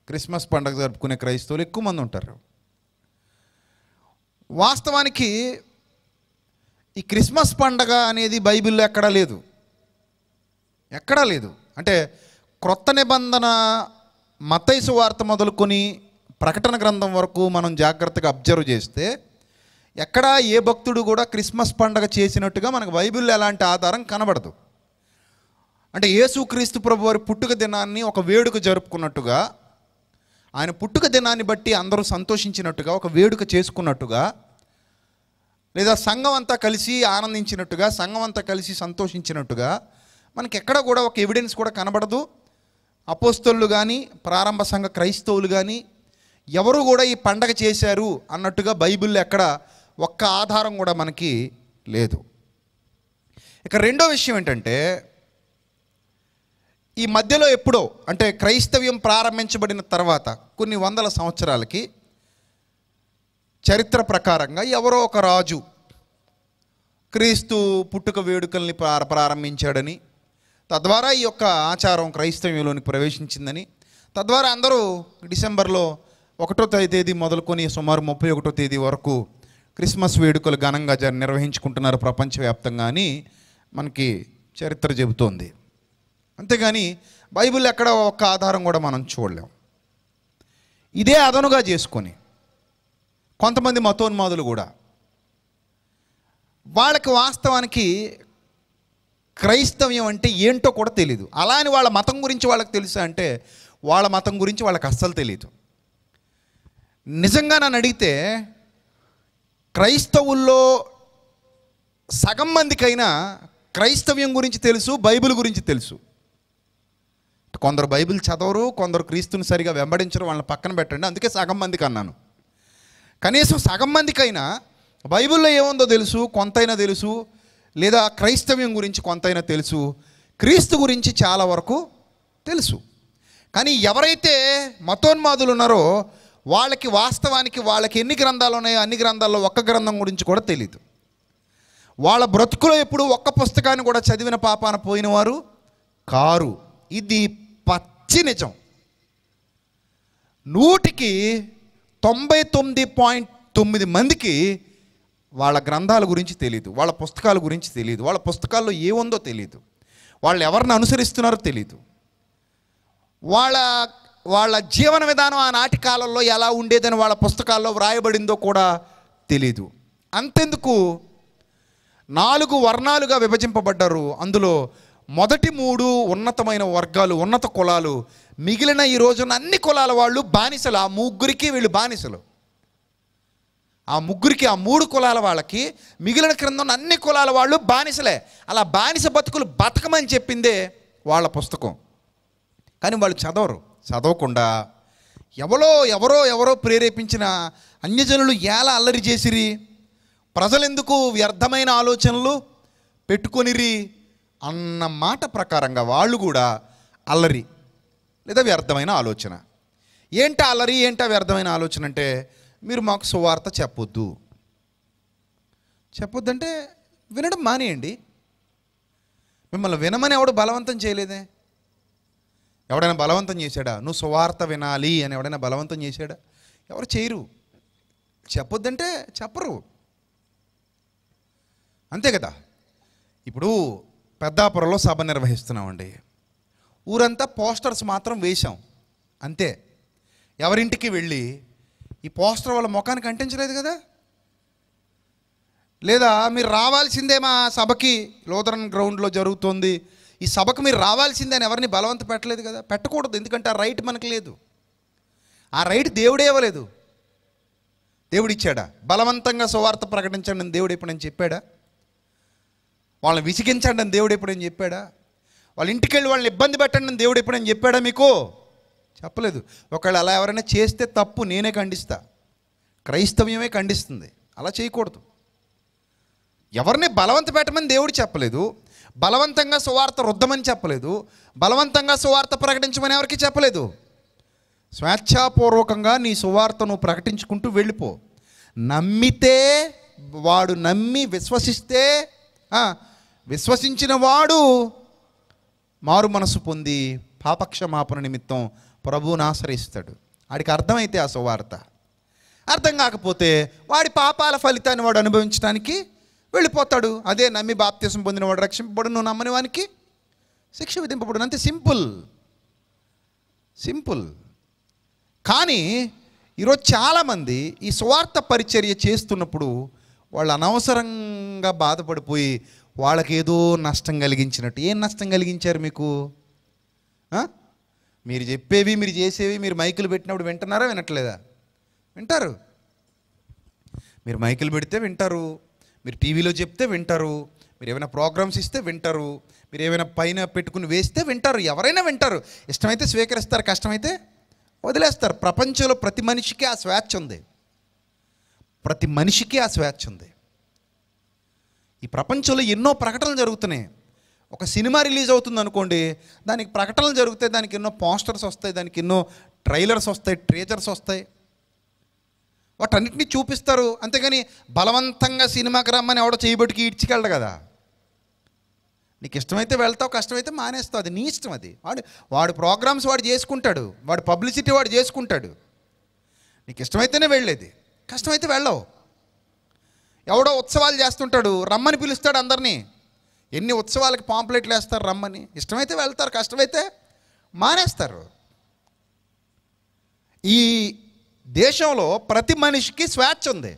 క్రిస్మస్ పండుగ జరుపుకునే క్రైస్తవులు ఎక్కువ మంది ఉంటారు వాస్తవానికి ఈ క్రిస్మస్ పండగ అనేది బైబిల్లో ఎక్కడా లేదు ఎక్కడా లేదు అంటే క్రొత్త నిబంధన మతైసు వార్త మొదలుకొని ప్రకటన గ్రంథం వరకు మనం జాగ్రత్తగా అబ్జర్వ్ చేస్తే ఎక్కడా ఏ భక్తుడు కూడా క్రిస్మస్ పండగ చేసినట్టుగా మనకు బైబిల్లో ఎలాంటి ఆధారం కనబడదు అంటే క్రీస్తు ప్రభు వారి పుట్టుక దినాన్ని ఒక వేడుక జరుపుకున్నట్టుగా ఆయన పుట్టుక దినాన్ని బట్టి అందరూ సంతోషించినట్టుగా ఒక వేడుక చేసుకున్నట్టుగా లేదా సంఘం అంతా కలిసి ఆనందించినట్టుగా సంఘం అంతా కలిసి సంతోషించినట్టుగా మనకి ఎక్కడ కూడా ఒక ఎవిడెన్స్ కూడా కనబడదు అపోస్తలు కానీ ప్రారంభ సంఘ క్రైస్తవులు కానీ ఎవరు కూడా ఈ పండగ చేశారు అన్నట్టుగా బైబిల్లో ఎక్కడ ఒక్క ఆధారం కూడా మనకి లేదు ఇక రెండో విషయం ఏంటంటే ఈ మధ్యలో ఎప్పుడో అంటే క్రైస్తవ్యం ప్రారంభించబడిన తర్వాత కొన్ని వందల సంవత్సరాలకి చరిత్ర ప్రకారంగా ఎవరో ఒక రాజు క్రీస్తు పుట్టుక వేడుకల్ని ప్రారంభించాడని తద్వారా ఈ యొక్క ఆచారం క్రైస్తవ్యంలోనికి ప్రవేశించిందని తద్వారా అందరూ డిసెంబర్లో ఒకటో తేదీ మొదలుకొని సుమారు ముప్పై ఒకటో తేదీ వరకు క్రిస్మస్ వేడుకలు ఘనంగా జ నిర్వహించుకుంటున్నారు ప్రపంచవ్యాప్తంగా అని మనకి చరిత్ర చెబుతోంది అంతేగాని బైబిల్ ఎక్కడ ఒక్క ఆధారం కూడా మనం చూడలేం ఇదే అదనుగా చేసుకొని కొంతమంది మతోన్మాదులు కూడా వాళ్ళకి వాస్తవానికి క్రైస్తవ్యం అంటే ఏంటో కూడా తెలియదు అలా అని వాళ్ళ మతం గురించి వాళ్ళకి తెలుసా అంటే వాళ్ళ మతం గురించి వాళ్ళకి అస్సలు తెలియదు నిజంగా నన్ను అడిగితే క్రైస్తవుల్లో సగం మందికైనా క్రైస్తవ్యం గురించి తెలుసు బైబిల్ గురించి తెలుసు కొందరు బైబిల్ చదవరు కొందరు క్రీస్తుని సరిగా వెంబడించరు వాళ్ళని పక్కన పెట్టండి అందుకే సగం మందికి అన్నాను కనీసం సగం మందికైనా బైబిల్లో ఏముందో తెలుసు కొంతైనా తెలుసు లేదా క్రైస్తవ్యం గురించి కొంతైనా తెలుసు క్రీస్తు గురించి చాలా వరకు తెలుసు కానీ ఎవరైతే మతోన్మాదులు ఉన్నారో వాళ్ళకి వాస్తవానికి వాళ్ళకి ఎన్ని గ్రంథాలు ఉన్నాయో అన్ని గ్రంథాల్లో ఒక్క గ్రంథం గురించి కూడా తెలియదు వాళ్ళ బ్రతుకులో ఎప్పుడు ఒక్క పుస్తకాన్ని కూడా చదివిన పాపాన పోయినవారు కారు ఇది పచ్చి నిజం నూటికి తొంభై తొమ్మిది పాయింట్ తొమ్మిది మందికి వాళ్ళ గ్రంథాల గురించి తెలియదు వాళ్ళ పుస్తకాల గురించి తెలియదు వాళ్ళ పుస్తకాల్లో ఏముందో తెలియదు వాళ్ళు ఎవరిని అనుసరిస్తున్నారో తెలియదు వాళ్ళ వాళ్ళ జీవన విధానం ఆనాటి కాలంలో ఎలా ఉండేదని వాళ్ళ పుస్తకాల్లో వ్రాయబడిందో కూడా తెలీదు అంతెందుకు నాలుగు వర్ణాలుగా విభజింపబడ్డారు అందులో మొదటి మూడు ఉన్నతమైన వర్గాలు ఉన్నత కులాలు మిగిలిన ఈ రోజున అన్ని కులాల వాళ్ళు బానిసలు ఆ ముగ్గురికి వీళ్ళు బానిసలు ఆ ముగ్గురికి ఆ మూడు కులాల వాళ్ళకి మిగిలిన క్రింద ఉన్న అన్ని కులాల వాళ్ళు బానిసలే అలా బానిస బతుకులు బతకమని చెప్పిందే వాళ్ళ పుస్తకం కానీ వాళ్ళు చదవరు చదవకుండా ఎవరో ఎవరో ఎవరో ప్రేరేపించిన అన్యజనులు ఎలా అల్లరి చేసిరి ప్రజలెందుకు వ్యర్థమైన ఆలోచనలు పెట్టుకొనిరి అన్న మాట ప్రకారంగా వాళ్ళు కూడా అల్లరి లేదా వ్యర్థమైన ఆలోచన ఏంటా అల్లరి ఏంటా వ్యర్థమైన ఆలోచన అంటే మీరు మాకు సువార్త చెప్పొద్దు చెప్పొద్దంటే వినడం మానేయండి మిమ్మల్ని వినమని ఎవడు బలవంతం చేయలేదే ఎవడైనా బలవంతం చేశాడా నువ్వు సువార్త వినాలి అని ఎవడైనా బలవంతం చేశాడా ఎవరు చేయరు చెప్పొద్దంటే చెప్పరు అంతే కదా ఇప్పుడు పెద్దాపురంలో సభ నిర్వహిస్తున్నామండి ఊరంతా పోస్టర్స్ మాత్రం వేశాం అంతే ఎవరింటికి వెళ్ళి ఈ పోస్టర్ వాళ్ళ ముఖానికి అంటించలేదు కదా లేదా మీరు రావాల్సిందే మా సభకి లోదరన్ గ్రౌండ్లో జరుగుతుంది ఈ సభకు మీరు రావాల్సిందే అని ఎవరిని బలవంత పెట్టలేదు కదా పెట్టకూడదు ఎందుకంటే ఆ రైట్ మనకు లేదు ఆ రైట్ దేవుడే ఇవ్వలేదు దేవుడు ఇచ్చాడా బలవంతంగా సువార్త ప్రకటించండి అని దేవుడు ఎప్పుడని చెప్పాడా వాళ్ళని విసిగించండి అని దేవుడు ఎప్పుడని చెప్పాడా వాళ్ళ ఇంటికి వెళ్ళి వాళ్ళని ఇబ్బంది పెట్టండి అని దేవుడు ఎప్పుడని చెప్పాడా మీకు చెప్పలేదు ఒకవేళ అలా ఎవరైనా చేస్తే తప్పు నేనే ఖండిస్తా క్రైస్తవ్యమే ఖండిస్తుంది అలా చేయకూడదు ఎవరిని బలవంత పెట్టమని దేవుడు చెప్పలేదు బలవంతంగా సువార్త రుద్దమని చెప్పలేదు బలవంతంగా సువార్త ప్రకటించమని ఎవరికి చెప్పలేదు స్వేచ్ఛాపూర్వకంగా నీ సువార్తను ప్రకటించుకుంటూ వెళ్ళిపో నమ్మితే వాడు నమ్మి విశ్వసిస్తే విశ్వసించిన వాడు మారు మనసు పొంది పాపక్షమాపణ నిమిత్తం ప్రభువుని ఆశ్రయిస్తాడు వాడికి అర్థమైతే ఆ సువార్త అర్థం కాకపోతే వాడి పాపాల ఫలితాన్ని వాడు అనుభవించడానికి వెళ్ళిపోతాడు అదే నమ్మి బాప్త్యసం వాడు రక్షింపబడు నువ్వు నమ్మని వానికి శిక్ష విధింపబడు అంతే సింపుల్ సింపుల్ కానీ ఈరోజు చాలామంది ఈ స్వార్థ పరిచర్య చేస్తున్నప్పుడు వాళ్ళు అనవసరంగా బాధపడిపోయి వాళ్ళకేదో నష్టం కలిగించినట్టు ఏం నష్టం కలిగించారు మీకు మీరు చెప్పేవి మీరు చేసేవి మీరు మైకులు పెట్టినప్పుడు వింటున్నారా వినట్లేదా వింటారు మీరు మైకులు పెడితే వింటారు మీరు టీవీలో చెప్తే వింటారు మీరు ఏమైనా ప్రోగ్రామ్స్ ఇస్తే వింటారు మీరు ఏమైనా పైన పెట్టుకుని వేస్తే వింటారు ఎవరైనా వింటారు ఇష్టమైతే స్వీకరిస్తారు కష్టమైతే వదిలేస్తారు ప్రపంచంలో ప్రతి మనిషికి ఆ స్వేచ్ఛ ఉంది ప్రతి మనిషికి ఆ స్వేచ్ఛ ఉంది ఈ ప్రపంచంలో ఎన్నో ప్రకటనలు జరుగుతున్నాయి ఒక సినిమా రిలీజ్ అవుతుంది అనుకోండి దానికి ప్రకటనలు జరిగితే దానికి ఎన్నో పోస్టర్స్ వస్తాయి దానికి ఎన్నో ట్రైలర్స్ వస్తాయి ట్రేజర్స్ వస్తాయి వాటన్నిటిని చూపిస్తారు అంతేగాని బలవంతంగా సినిమాకి రమ్మని ఎవడో చేయబట్టుకి ఈడ్చికెళ్ళడు కదా నీకు ఇష్టమైతే వెళ్తావు కష్టమైతే మానేస్తావు అది నీ ఇష్టం అది వాడు వాడు ప్రోగ్రామ్స్ వాడు చేసుకుంటాడు వాడు పబ్లిసిటీ వాడు చేసుకుంటాడు నీకు ఇష్టమైతేనే వెళ్ళేది కష్టమైతే వెళ్ళవు ఎవడో ఉత్సవాలు చేస్తుంటాడు రమ్మని పిలుస్తాడు అందరినీ ఎన్ని ఉత్సవాలకి పాంప్లెట్లు వేస్తారు రమ్మని ఇష్టమైతే వెళ్తారు కష్టమైతే మానేస్తారు ఈ దేశంలో ప్రతి మనిషికి స్వేచ్ఛ ఉంది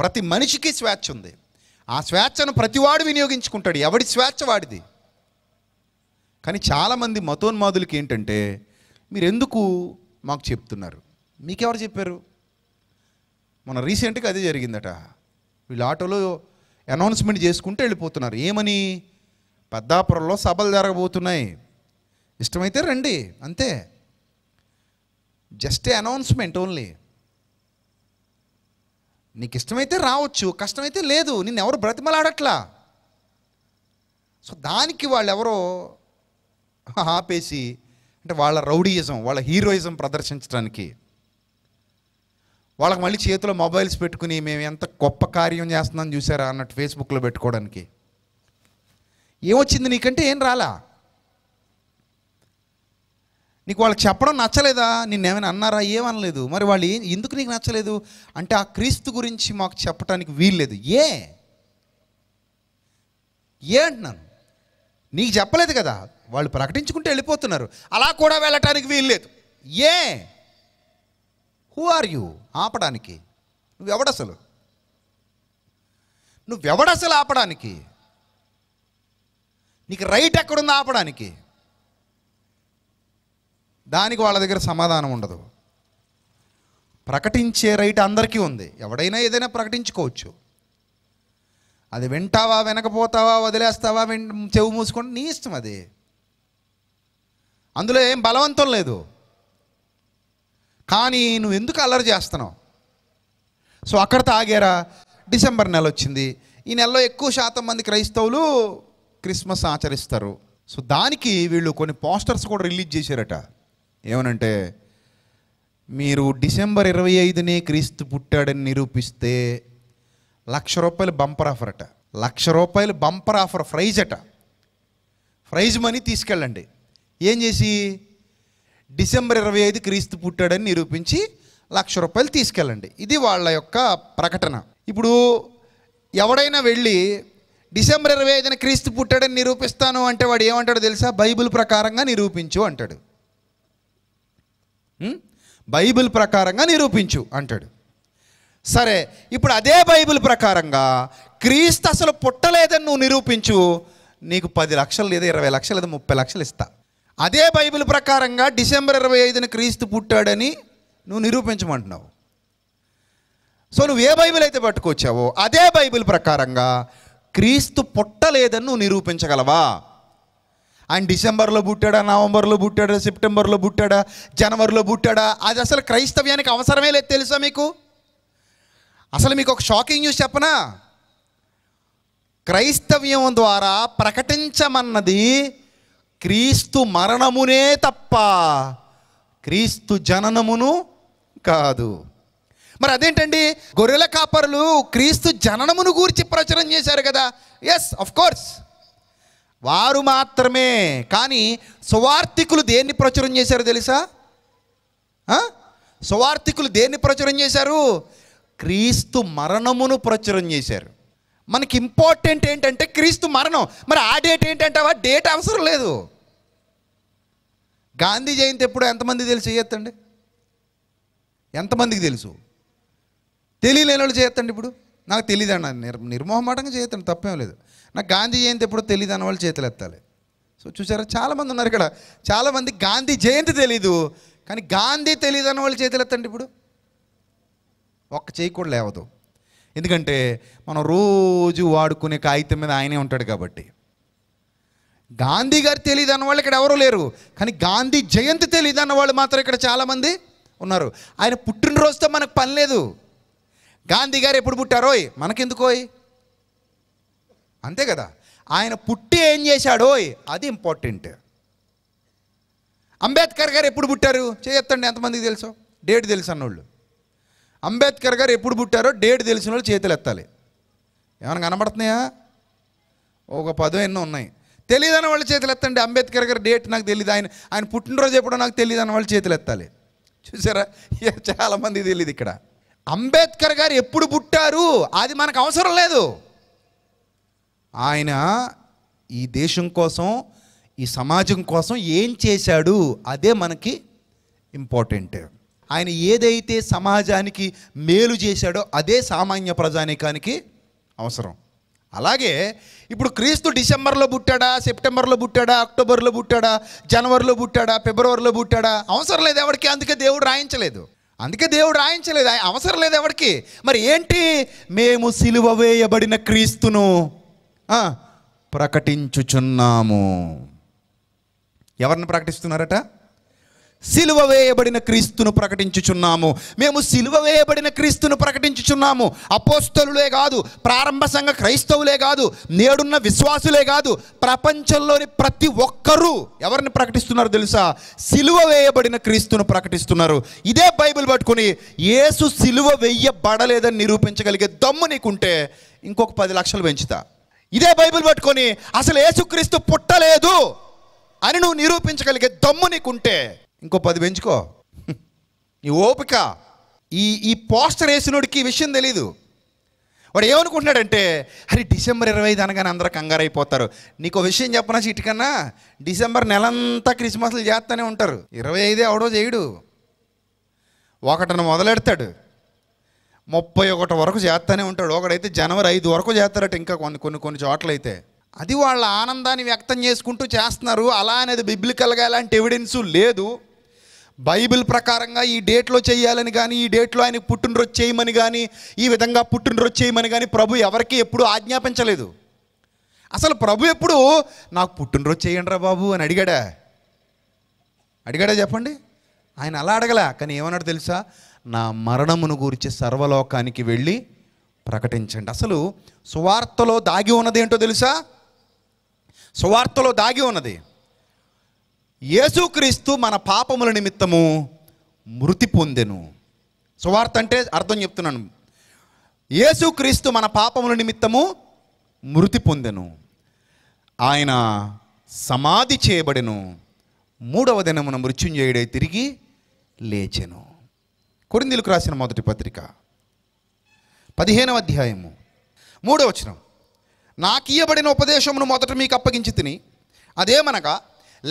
ప్రతి మనిషికి స్వేచ్ఛ ఉంది ఆ స్వేచ్ఛను ప్రతివాడు వినియోగించుకుంటాడు ఎవడి స్వేచ్ఛ వాడిది కానీ చాలామంది మతోన్మాదులకి ఏంటంటే మీరు ఎందుకు మాకు చెప్తున్నారు మీకెవరు చెప్పారు మన రీసెంట్గా అదే జరిగిందట వీళ్ళు ఆటోలో అనౌన్స్మెంట్ చేసుకుంటూ వెళ్ళిపోతున్నారు ఏమని పెద్దాపురంలో సభలు జరగబోతున్నాయి ఇష్టమైతే రండి అంతే జస్ట్ అనౌన్స్మెంట్ ఓన్లీ నీకు ఇష్టమైతే రావచ్చు కష్టమైతే లేదు నిన్ను ఎవరు బ్రతిమలాడట్లా సో దానికి వాళ్ళు ఎవరో ఆపేసి అంటే వాళ్ళ రౌడీయిజం వాళ్ళ హీరోయిజం ప్రదర్శించడానికి వాళ్ళకి మళ్ళీ చేతిలో మొబైల్స్ పెట్టుకుని మేము ఎంత గొప్ప కార్యం చేస్తున్నాం చూసారా అన్నట్టు ఫేస్బుక్లో పెట్టుకోవడానికి ఏమొచ్చింది నీకంటే ఏం రాలా నీకు వాళ్ళకి చెప్పడం నచ్చలేదా ఏమైనా అన్నారా ఏమనలేదు మరి వాళ్ళు ఎందుకు నీకు నచ్చలేదు అంటే ఆ క్రీస్తు గురించి మాకు చెప్పడానికి వీల్లేదు ఏ ఏ అంటున్నాను నీకు చెప్పలేదు కదా వాళ్ళు ప్రకటించుకుంటే వెళ్ళిపోతున్నారు అలా కూడా వెళ్ళటానికి వీల్లేదు ఏ హూ ఆర్ యూ ఆపడానికి నువ్వెవడసలు నువ్వెవడసలు ఆపడానికి నీకు రైట్ ఎక్కడుంది ఆపడానికి దానికి వాళ్ళ దగ్గర సమాధానం ఉండదు ప్రకటించే రైట్ అందరికీ ఉంది ఎవడైనా ఏదైనా ప్రకటించుకోవచ్చు అది వింటావా వినకపోతావా వదిలేస్తావా చెవు మూసుకొని నీ ఇష్టం అది అందులో ఏం బలవంతం లేదు కానీ నువ్వు ఎందుకు అల్లరి చేస్తున్నావు సో అక్కడ తాగారా డిసెంబర్ నెల వచ్చింది ఈ నెలలో ఎక్కువ శాతం మంది క్రైస్తవులు క్రిస్మస్ ఆచరిస్తారు సో దానికి వీళ్ళు కొన్ని పోస్టర్స్ కూడా రిలీజ్ చేశారట ఏమనంటే మీరు డిసెంబర్ ఇరవై ఐదునే క్రీస్తు పుట్టాడని నిరూపిస్తే లక్ష రూపాయలు బంపర్ ఆఫర్ అట లక్ష రూపాయలు బంపర్ ఆఫర్ ప్రైజ్ అట ప్రైజ్ మనీ తీసుకెళ్ళండి ఏం చేసి డిసెంబర్ ఇరవై ఐదు క్రీస్తు పుట్టాడని నిరూపించి లక్ష రూపాయలు తీసుకెళ్ళండి ఇది వాళ్ళ యొక్క ప్రకటన ఇప్పుడు ఎవడైనా వెళ్ళి డిసెంబర్ ఇరవై ఐదున క్రీస్తు పుట్టాడని నిరూపిస్తాను అంటే వాడు ఏమంటాడో తెలుసా బైబిల్ ప్రకారంగా నిరూపించు అంటాడు బైబిల్ ప్రకారంగా నిరూపించు అంటాడు సరే ఇప్పుడు అదే బైబిల్ ప్రకారంగా క్రీస్తు అసలు పుట్టలేదని నువ్వు నిరూపించు నీకు పది లక్షలు లేదా ఇరవై లక్షలు లేదా ముప్పై లక్షలు ఇస్తా అదే బైబిల్ ప్రకారంగా డిసెంబర్ ఇరవై ఐదున క్రీస్తు పుట్టాడని నువ్వు నిరూపించమంటున్నావు సో నువ్వు ఏ బైబిల్ అయితే పట్టుకొచ్చావో అదే బైబిల్ ప్రకారంగా క్రీస్తు పుట్టలేదని నువ్వు నిరూపించగలవా ఆయన డిసెంబర్లో పుట్టాడా నవంబర్లో పుట్టాడా సెప్టెంబర్లో పుట్టాడా జనవరిలో పుట్టాడా అది అసలు క్రైస్తవ్యానికి అవసరమే లేదు తెలుసా మీకు అసలు మీకు ఒక షాకింగ్ న్యూస్ చెప్పనా క్రైస్తవ్యం ద్వారా ప్రకటించమన్నది క్రీస్తు మరణమునే తప్ప క్రీస్తు జననమును కాదు మరి అదేంటండి గొర్రెల కాపరులు క్రీస్తు జననమును గూర్చి ప్రచురం చేశారు కదా ఎస్ అఫ్ కోర్స్ వారు మాత్రమే కానీ సువార్థికులు దేన్ని ప్రచురం చేశారు తెలుసా సువార్థికులు దేన్ని ప్రచురం చేశారు క్రీస్తు మరణమును ప్రచురం చేశారు మనకి ఇంపార్టెంట్ ఏంటంటే క్రీస్తు మరణం మరి ఆ డేట్ ఏంటంటే డేట్ అవసరం లేదు గాంధీ జయంతి ఎప్పుడో ఎంతమంది తెలుసు చేయొద్దండి ఎంతమందికి తెలుసు తెలియలేని వాళ్ళు చేయొద్దండి ఇప్పుడు నాకు తెలియదు అన్న నిర్ నిర్మోహమాటంగా చేయొద్దండి తప్పేం లేదు నాకు గాంధీ జయంతి ఎప్పుడో తెలియదు అన్న వాళ్ళు చేతులు ఎత్తాలి సో చూసారా చాలామంది ఉన్నారు ఇక్కడ చాలామంది గాంధీ జయంతి తెలీదు కానీ గాంధీ తెలియదు అన్న వాళ్ళు చేతులు ఎత్తండి ఇప్పుడు ఒక్క చేయి కూడా లేవదు ఎందుకంటే మనం రోజు వాడుకునే కాగితం మీద ఆయనే ఉంటాడు కాబట్టి గాంధీ గారు తెలియదు అన్న వాళ్ళు ఇక్కడ ఎవరూ లేరు కానీ గాంధీ జయంతి తెలియదు అన్న వాళ్ళు మాత్రం ఇక్కడ చాలామంది ఉన్నారు ఆయన పుట్టినరోజుతో మనకు పని లేదు గాంధీ గారు ఎప్పుడు పుట్టారోయ్ మనకెందుకోయ్ అంతే కదా ఆయన పుట్టి ఏం చేశాడోయ్ అది ఇంపార్టెంట్ అంబేద్కర్ గారు ఎప్పుడు పుట్టారు చేయొత్తండి ఎంతమందికి తెలుసు డేట్ తెలుసు అన్నోళ్ళు అంబేద్కర్ గారు ఎప్పుడు పుట్టారో డేట్ తెలిసిన వాళ్ళు చేతులు ఎత్తాలి ఏమైనా కనబడుతున్నాయా ఒక పదో ఎన్నో ఉన్నాయి తెలియదని వాళ్ళ చేతులు ఎత్తండి అంబేద్కర్ గారి డేట్ నాకు తెలియదు ఆయన ఆయన పుట్టినరోజు ఎప్పుడో నాకు తెలియదని వాళ్ళ చేతులు ఎత్తాలి చూసారా చాలామంది తెలియదు ఇక్కడ అంబేద్కర్ గారు ఎప్పుడు పుట్టారు అది మనకు అవసరం లేదు ఆయన ఈ దేశం కోసం ఈ సమాజం కోసం ఏం చేశాడు అదే మనకి ఇంపార్టెంట్ ఆయన ఏదైతే సమాజానికి మేలు చేశాడో అదే సామాన్య ప్రజానీకానికి అవసరం అలాగే ఇప్పుడు క్రీస్తు డిసెంబర్లో పుట్టాడా సెప్టెంబర్లో పుట్టాడా అక్టోబర్లో పుట్టాడా జనవరిలో పుట్టాడా ఫిబ్రవరిలో పుట్టాడా అవసరం లేదు ఎవరికి అందుకే దేవుడు రాయించలేదు అందుకే దేవుడు రాయించలేదు అవసరం లేదు ఎవరికి మరి ఏంటి మేము సిలువ వేయబడిన క్రీస్తును ప్రకటించుచున్నాము ఎవరిని ప్రకటిస్తున్నారట సిలువ వేయబడిన క్రీస్తును ప్రకటించుచున్నాము మేము సిలువ వేయబడిన క్రీస్తును ప్రకటించుచున్నాము అపోస్తలులే కాదు ప్రారంభ సంఘ క్రైస్తవులే కాదు నేడున్న విశ్వాసులే కాదు ప్రపంచంలోని ప్రతి ఒక్కరూ ఎవరిని ప్రకటిస్తున్నారు తెలుసా సిలువ వేయబడిన క్రీస్తును ప్రకటిస్తున్నారు ఇదే బైబిల్ పట్టుకుని ఏసు సిలువ వేయబడలేదని నిరూపించగలిగే దమ్ము నీకుంటే ఇంకొక పది లక్షలు పెంచుతా ఇదే బైబిల్ పట్టుకొని అసలు ఏసుక్రీస్తు పుట్టలేదు అని నువ్వు నిరూపించగలిగే దమ్ము నీకుంటే ఇంకో పది పెంచుకో నీ ఓపిక ఈ ఈ పోస్టర్ వేసినోడికి విషయం తెలీదు వాడు ఏమనుకుంటున్నాడంటే అరే డిసెంబర్ ఇరవై ఐదు అనగానే అందరూ కంగారు అయిపోతారు నీకు విషయం చెప్పన చీటికన్నా డిసెంబర్ నెలంతా క్రిస్మస్లు చేస్తూనే ఉంటారు ఇరవై ఐదే అవడో చేయడు ఒకటిని మొదలెడతాడు ముప్పై ఒకటి వరకు చేస్తూనే ఉంటాడు ఒకడైతే జనవరి ఐదు వరకు చేస్తాడట ఇంకా కొన్ని కొన్ని కొన్ని చోట్లయితే అది వాళ్ళ ఆనందాన్ని వ్యక్తం చేసుకుంటూ చేస్తున్నారు అలా అనేది బిబ్లికల్గా ఎలాంటి ఎవిడెన్సు లేదు బైబిల్ ప్రకారంగా ఈ డేట్లో చేయాలని కానీ ఈ డేట్లో ఆయన పుట్టినరోజు చేయమని కానీ ఈ విధంగా పుట్టినరోజు చేయమని కానీ ప్రభు ఎవరికి ఎప్పుడు ఆజ్ఞాపించలేదు అసలు ప్రభు ఎప్పుడు నాకు పుట్టినరోజు చేయండి రా బాబు అని అడిగాడా అడిగాడా చెప్పండి ఆయన అలా అడగలే కానీ ఏమన్నాడు తెలుసా నా మరణమును గురించి సర్వలోకానికి వెళ్ళి ప్రకటించండి అసలు సువార్తలో దాగి ఉన్నది ఏంటో తెలుసా సువార్తలో దాగి ఉన్నది యేసుక్రీస్తు మన పాపముల నిమిత్తము మృతి పొందెను సువార్త అంటే అర్థం చెప్తున్నాను యేసుక్రీస్తు మన పాపముల నిమిత్తము మృతి పొందెను ఆయన సమాధి చేయబడెను మూడవ దినమున మృత్యుంజయుడే తిరిగి లేచెను కొరిందిలకు రాసిన మొదటి పత్రిక పదిహేనవ అధ్యాయము మూడవచనం నాకు ఇయ్యబడిన ఉపదేశమును మొదట మీకు అప్పగించి తిని అదేమనగా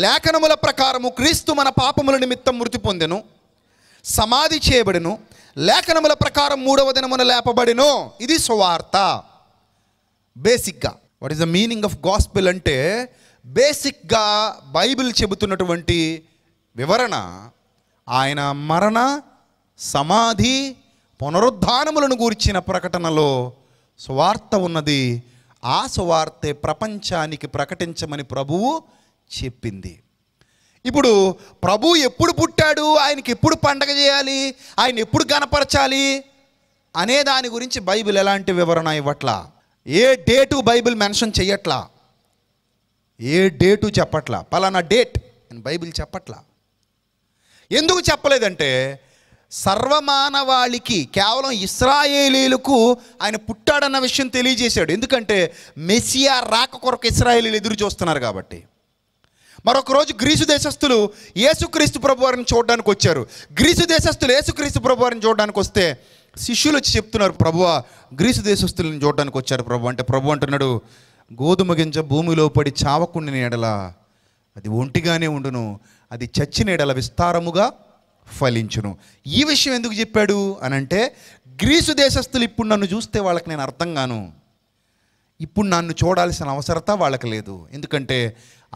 లేఖనముల ప్రకారము క్రీస్తు మన పాపముల నిమిత్తం మృతి పొందెను సమాధి చేయబడిను లేఖనముల ప్రకారం మూడవ దినమున లేపబడిను ఇది సువార్త బేసిక్గా what is the meaning of gospel అంటే బేసిక్గా బైబిల్ చెబుతున్నటువంటి వివరణ ఆయన మరణ సమాధి పునరుద్ధానములను గూర్చిన ప్రకటనలో సువార్త ఉన్నది ఆ సువార్తే ప్రపంచానికి ప్రకటించమని ప్రభువు చెప్పింది ఇప్పుడు ప్రభు ఎప్పుడు పుట్టాడు ఆయనకి ఎప్పుడు పండగ చేయాలి ఆయన ఎప్పుడు కనపరచాలి అనే దాని గురించి బైబిల్ ఎలాంటి వివరణ ఇవ్వట్లా ఏ డేటు బైబిల్ మెన్షన్ చెయ్యట్లా ఏ డేటు చెప్పట్లా పలానా డేట్ అని బైబిల్ చెప్పట్లా ఎందుకు చెప్పలేదంటే సర్వమానవాళికి కేవలం ఇస్రాయేలీలకు ఆయన పుట్టాడన్న విషయం తెలియజేశాడు ఎందుకంటే మెస్సియా రాక కొరకు ఇస్రాయేలీలు ఎదురు చూస్తున్నారు కాబట్టి మరొక రోజు గ్రీసు దేశస్తులు యేసుక్రీస్తు ప్రభు వారిని చూడడానికి వచ్చారు గ్రీసు దేశస్తులు యేసుక్రీస్తు ప్రభు వారిని చూడడానికి వస్తే శిష్యులు వచ్చి చెప్తున్నారు ప్రభువ గ్రీసు దేశస్తులను చూడడానికి వచ్చారు ప్రభు అంటే ప్రభు అంటున్నాడు గోధుమ గింజ భూమిలో పడి చావకుండా ఎడల అది ఒంటిగానే ఉండును అది చచ్చిన ఎడల విస్తారముగా ఫలించును ఈ విషయం ఎందుకు చెప్పాడు అని అంటే గ్రీసు దేశస్తులు ఇప్పుడు నన్ను చూస్తే వాళ్ళకి నేను అర్థం కాను ఇప్పుడు నన్ను చూడాల్సిన అవసరత వాళ్ళకి లేదు ఎందుకంటే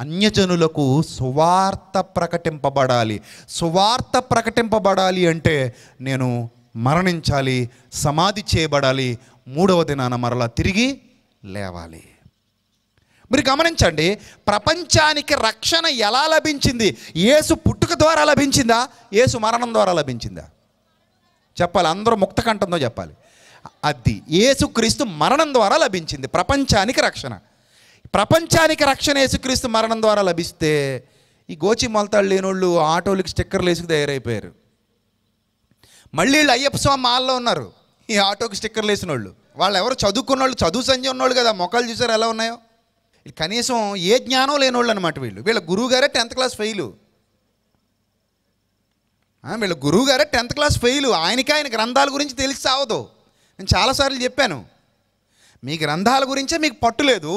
అన్యజనులకు సువార్త ప్రకటింపబడాలి సువార్త ప్రకటింపబడాలి అంటే నేను మరణించాలి సమాధి చేయబడాలి మూడవ దినాన మరలా తిరిగి లేవాలి మీరు గమనించండి ప్రపంచానికి రక్షణ ఎలా లభించింది ఏసు పుట్టుక ద్వారా లభించిందా ఏసు మరణం ద్వారా లభించిందా చెప్పాలి అందరూ ముక్త కంఠంతో చెప్పాలి అది క్రీస్తు మరణం ద్వారా లభించింది ప్రపంచానికి రక్షణ ప్రపంచానికి రక్షణ యేసుక్రీస్తు మరణం ద్వారా లభిస్తే ఈ గోచి మొలతాడు వాళ్ళు ఆటోలకి స్టిక్కర్లు వేసుకు తయారైపోయారు మళ్ళీ వీళ్ళు అయ్యప్ప స్వామి మాల్లో ఉన్నారు ఈ ఆటోకి స్టిక్కర్లు వేసిన వాళ్ళు వాళ్ళు ఎవరు చదువుకున్న వాళ్ళు చదువు సంజ ఉన్నోళ్ళు కదా మొక్కలు చూసారు ఎలా ఉన్నాయో కనీసం ఏ జ్ఞానం వాళ్ళు అనమాట వీళ్ళు వీళ్ళ గురువుగారే టెన్త్ క్లాస్ ఫెయిలు వీళ్ళ గురువుగారే టెన్త్ క్లాస్ ఫెయిలు ఆయనకి ఆయన గ్రంథాల గురించి తెలిసి సావదు నేను చాలాసార్లు చెప్పాను మీ గ్రంథాల గురించే మీకు పట్టులేదు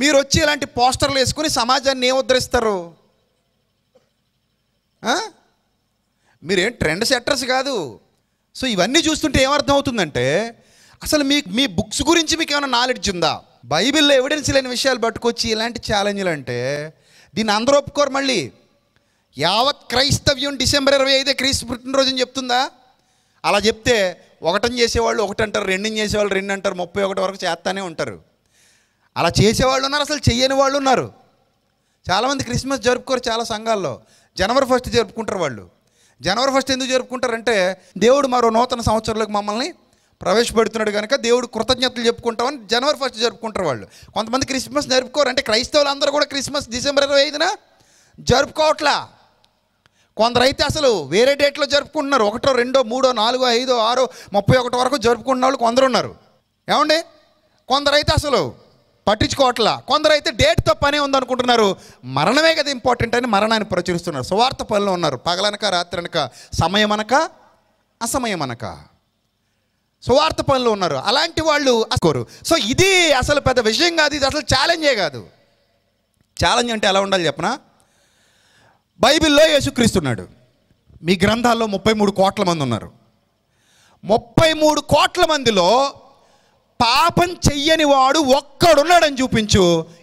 మీరు వచ్చి ఇలాంటి పోస్టర్లు వేసుకుని సమాజాన్ని ఏం ఉద్ధరిస్తారు మీరేం ట్రెండ్ సెట్టర్స్ కాదు సో ఇవన్నీ చూస్తుంటే ఏమర్థం అవుతుందంటే అసలు మీ మీ బుక్స్ గురించి మీకు ఏమైనా నాలెడ్జ్ ఉందా బైబిల్లో ఎవిడెన్స్ లేని విషయాలు పట్టుకొచ్చి ఇలాంటి ఛాలెంజ్లు అంటే దీన్ని అందరూ ఒప్పుకోరు మళ్ళీ యావత్ క్రైస్తవ్యం డిసెంబర్ ఇరవై ఐదే క్రీస్తు పుట్టినరోజుని చెప్తుందా అలా చెప్తే ఒకటని చేసేవాళ్ళు ఒకటంటారు రెండుని చేసేవాళ్ళు రెండు అంటారు ముప్పై ఒకటి వరకు చేస్తానే ఉంటారు అలా చేసేవాళ్ళు ఉన్నారు అసలు చేయని వాళ్ళు ఉన్నారు చాలామంది క్రిస్మస్ జరుపుకోరు చాలా సంఘాల్లో జనవరి ఫస్ట్ జరుపుకుంటారు వాళ్ళు జనవరి ఫస్ట్ ఎందుకు జరుపుకుంటారంటే దేవుడు మరో నూతన సంవత్సరంలోకి మమ్మల్ని ప్రవేశపెడుతున్నాడు కనుక దేవుడు కృతజ్ఞతలు చెప్పుకుంటామని జనవరి ఫస్ట్ జరుపుకుంటారు వాళ్ళు కొంతమంది క్రిస్మస్ జరుపుకోరు అంటే క్రైస్తవులు అందరూ కూడా క్రిస్మస్ డిసెంబర్ ఇరవై ఐదున జరుపుకోవట్లా కొందరైతే అసలు వేరే డేట్లో జరుపుకుంటున్నారు ఒకటో రెండో మూడో నాలుగో ఐదో ఆరో ముప్పై ఒకటో వరకు జరుపుకుంటున్న వాళ్ళు కొందరు ఉన్నారు ఏమండి కొందరైతే అసలు పట్టించుకోవట్లా కొందరైతే డేట్తో పనే ఉందనుకుంటున్నారు మరణమే కదా ఇంపార్టెంట్ అని మరణాన్ని ప్రచురిస్తున్నారు స్వార్థ పనులు ఉన్నారు పగలనక రాత్రి అనక సమయం అనక అసమయం అనక స్వార్థ పనులు ఉన్నారు అలాంటి వాళ్ళు అసలు సో ఇది అసలు పెద్ద విషయం కాదు ఇది అసలు ఛాలెంజే కాదు ఛాలెంజ్ అంటే ఎలా ఉండాలి చెప్పనా బైబిల్లో యేసుక్రీస్తున్నాడు మీ గ్రంథాల్లో ముప్పై మూడు కోట్ల మంది ఉన్నారు ముప్పై మూడు కోట్ల మందిలో పాపం చెయ్యని వాడు ఒక్కడున్నాడని చూపించు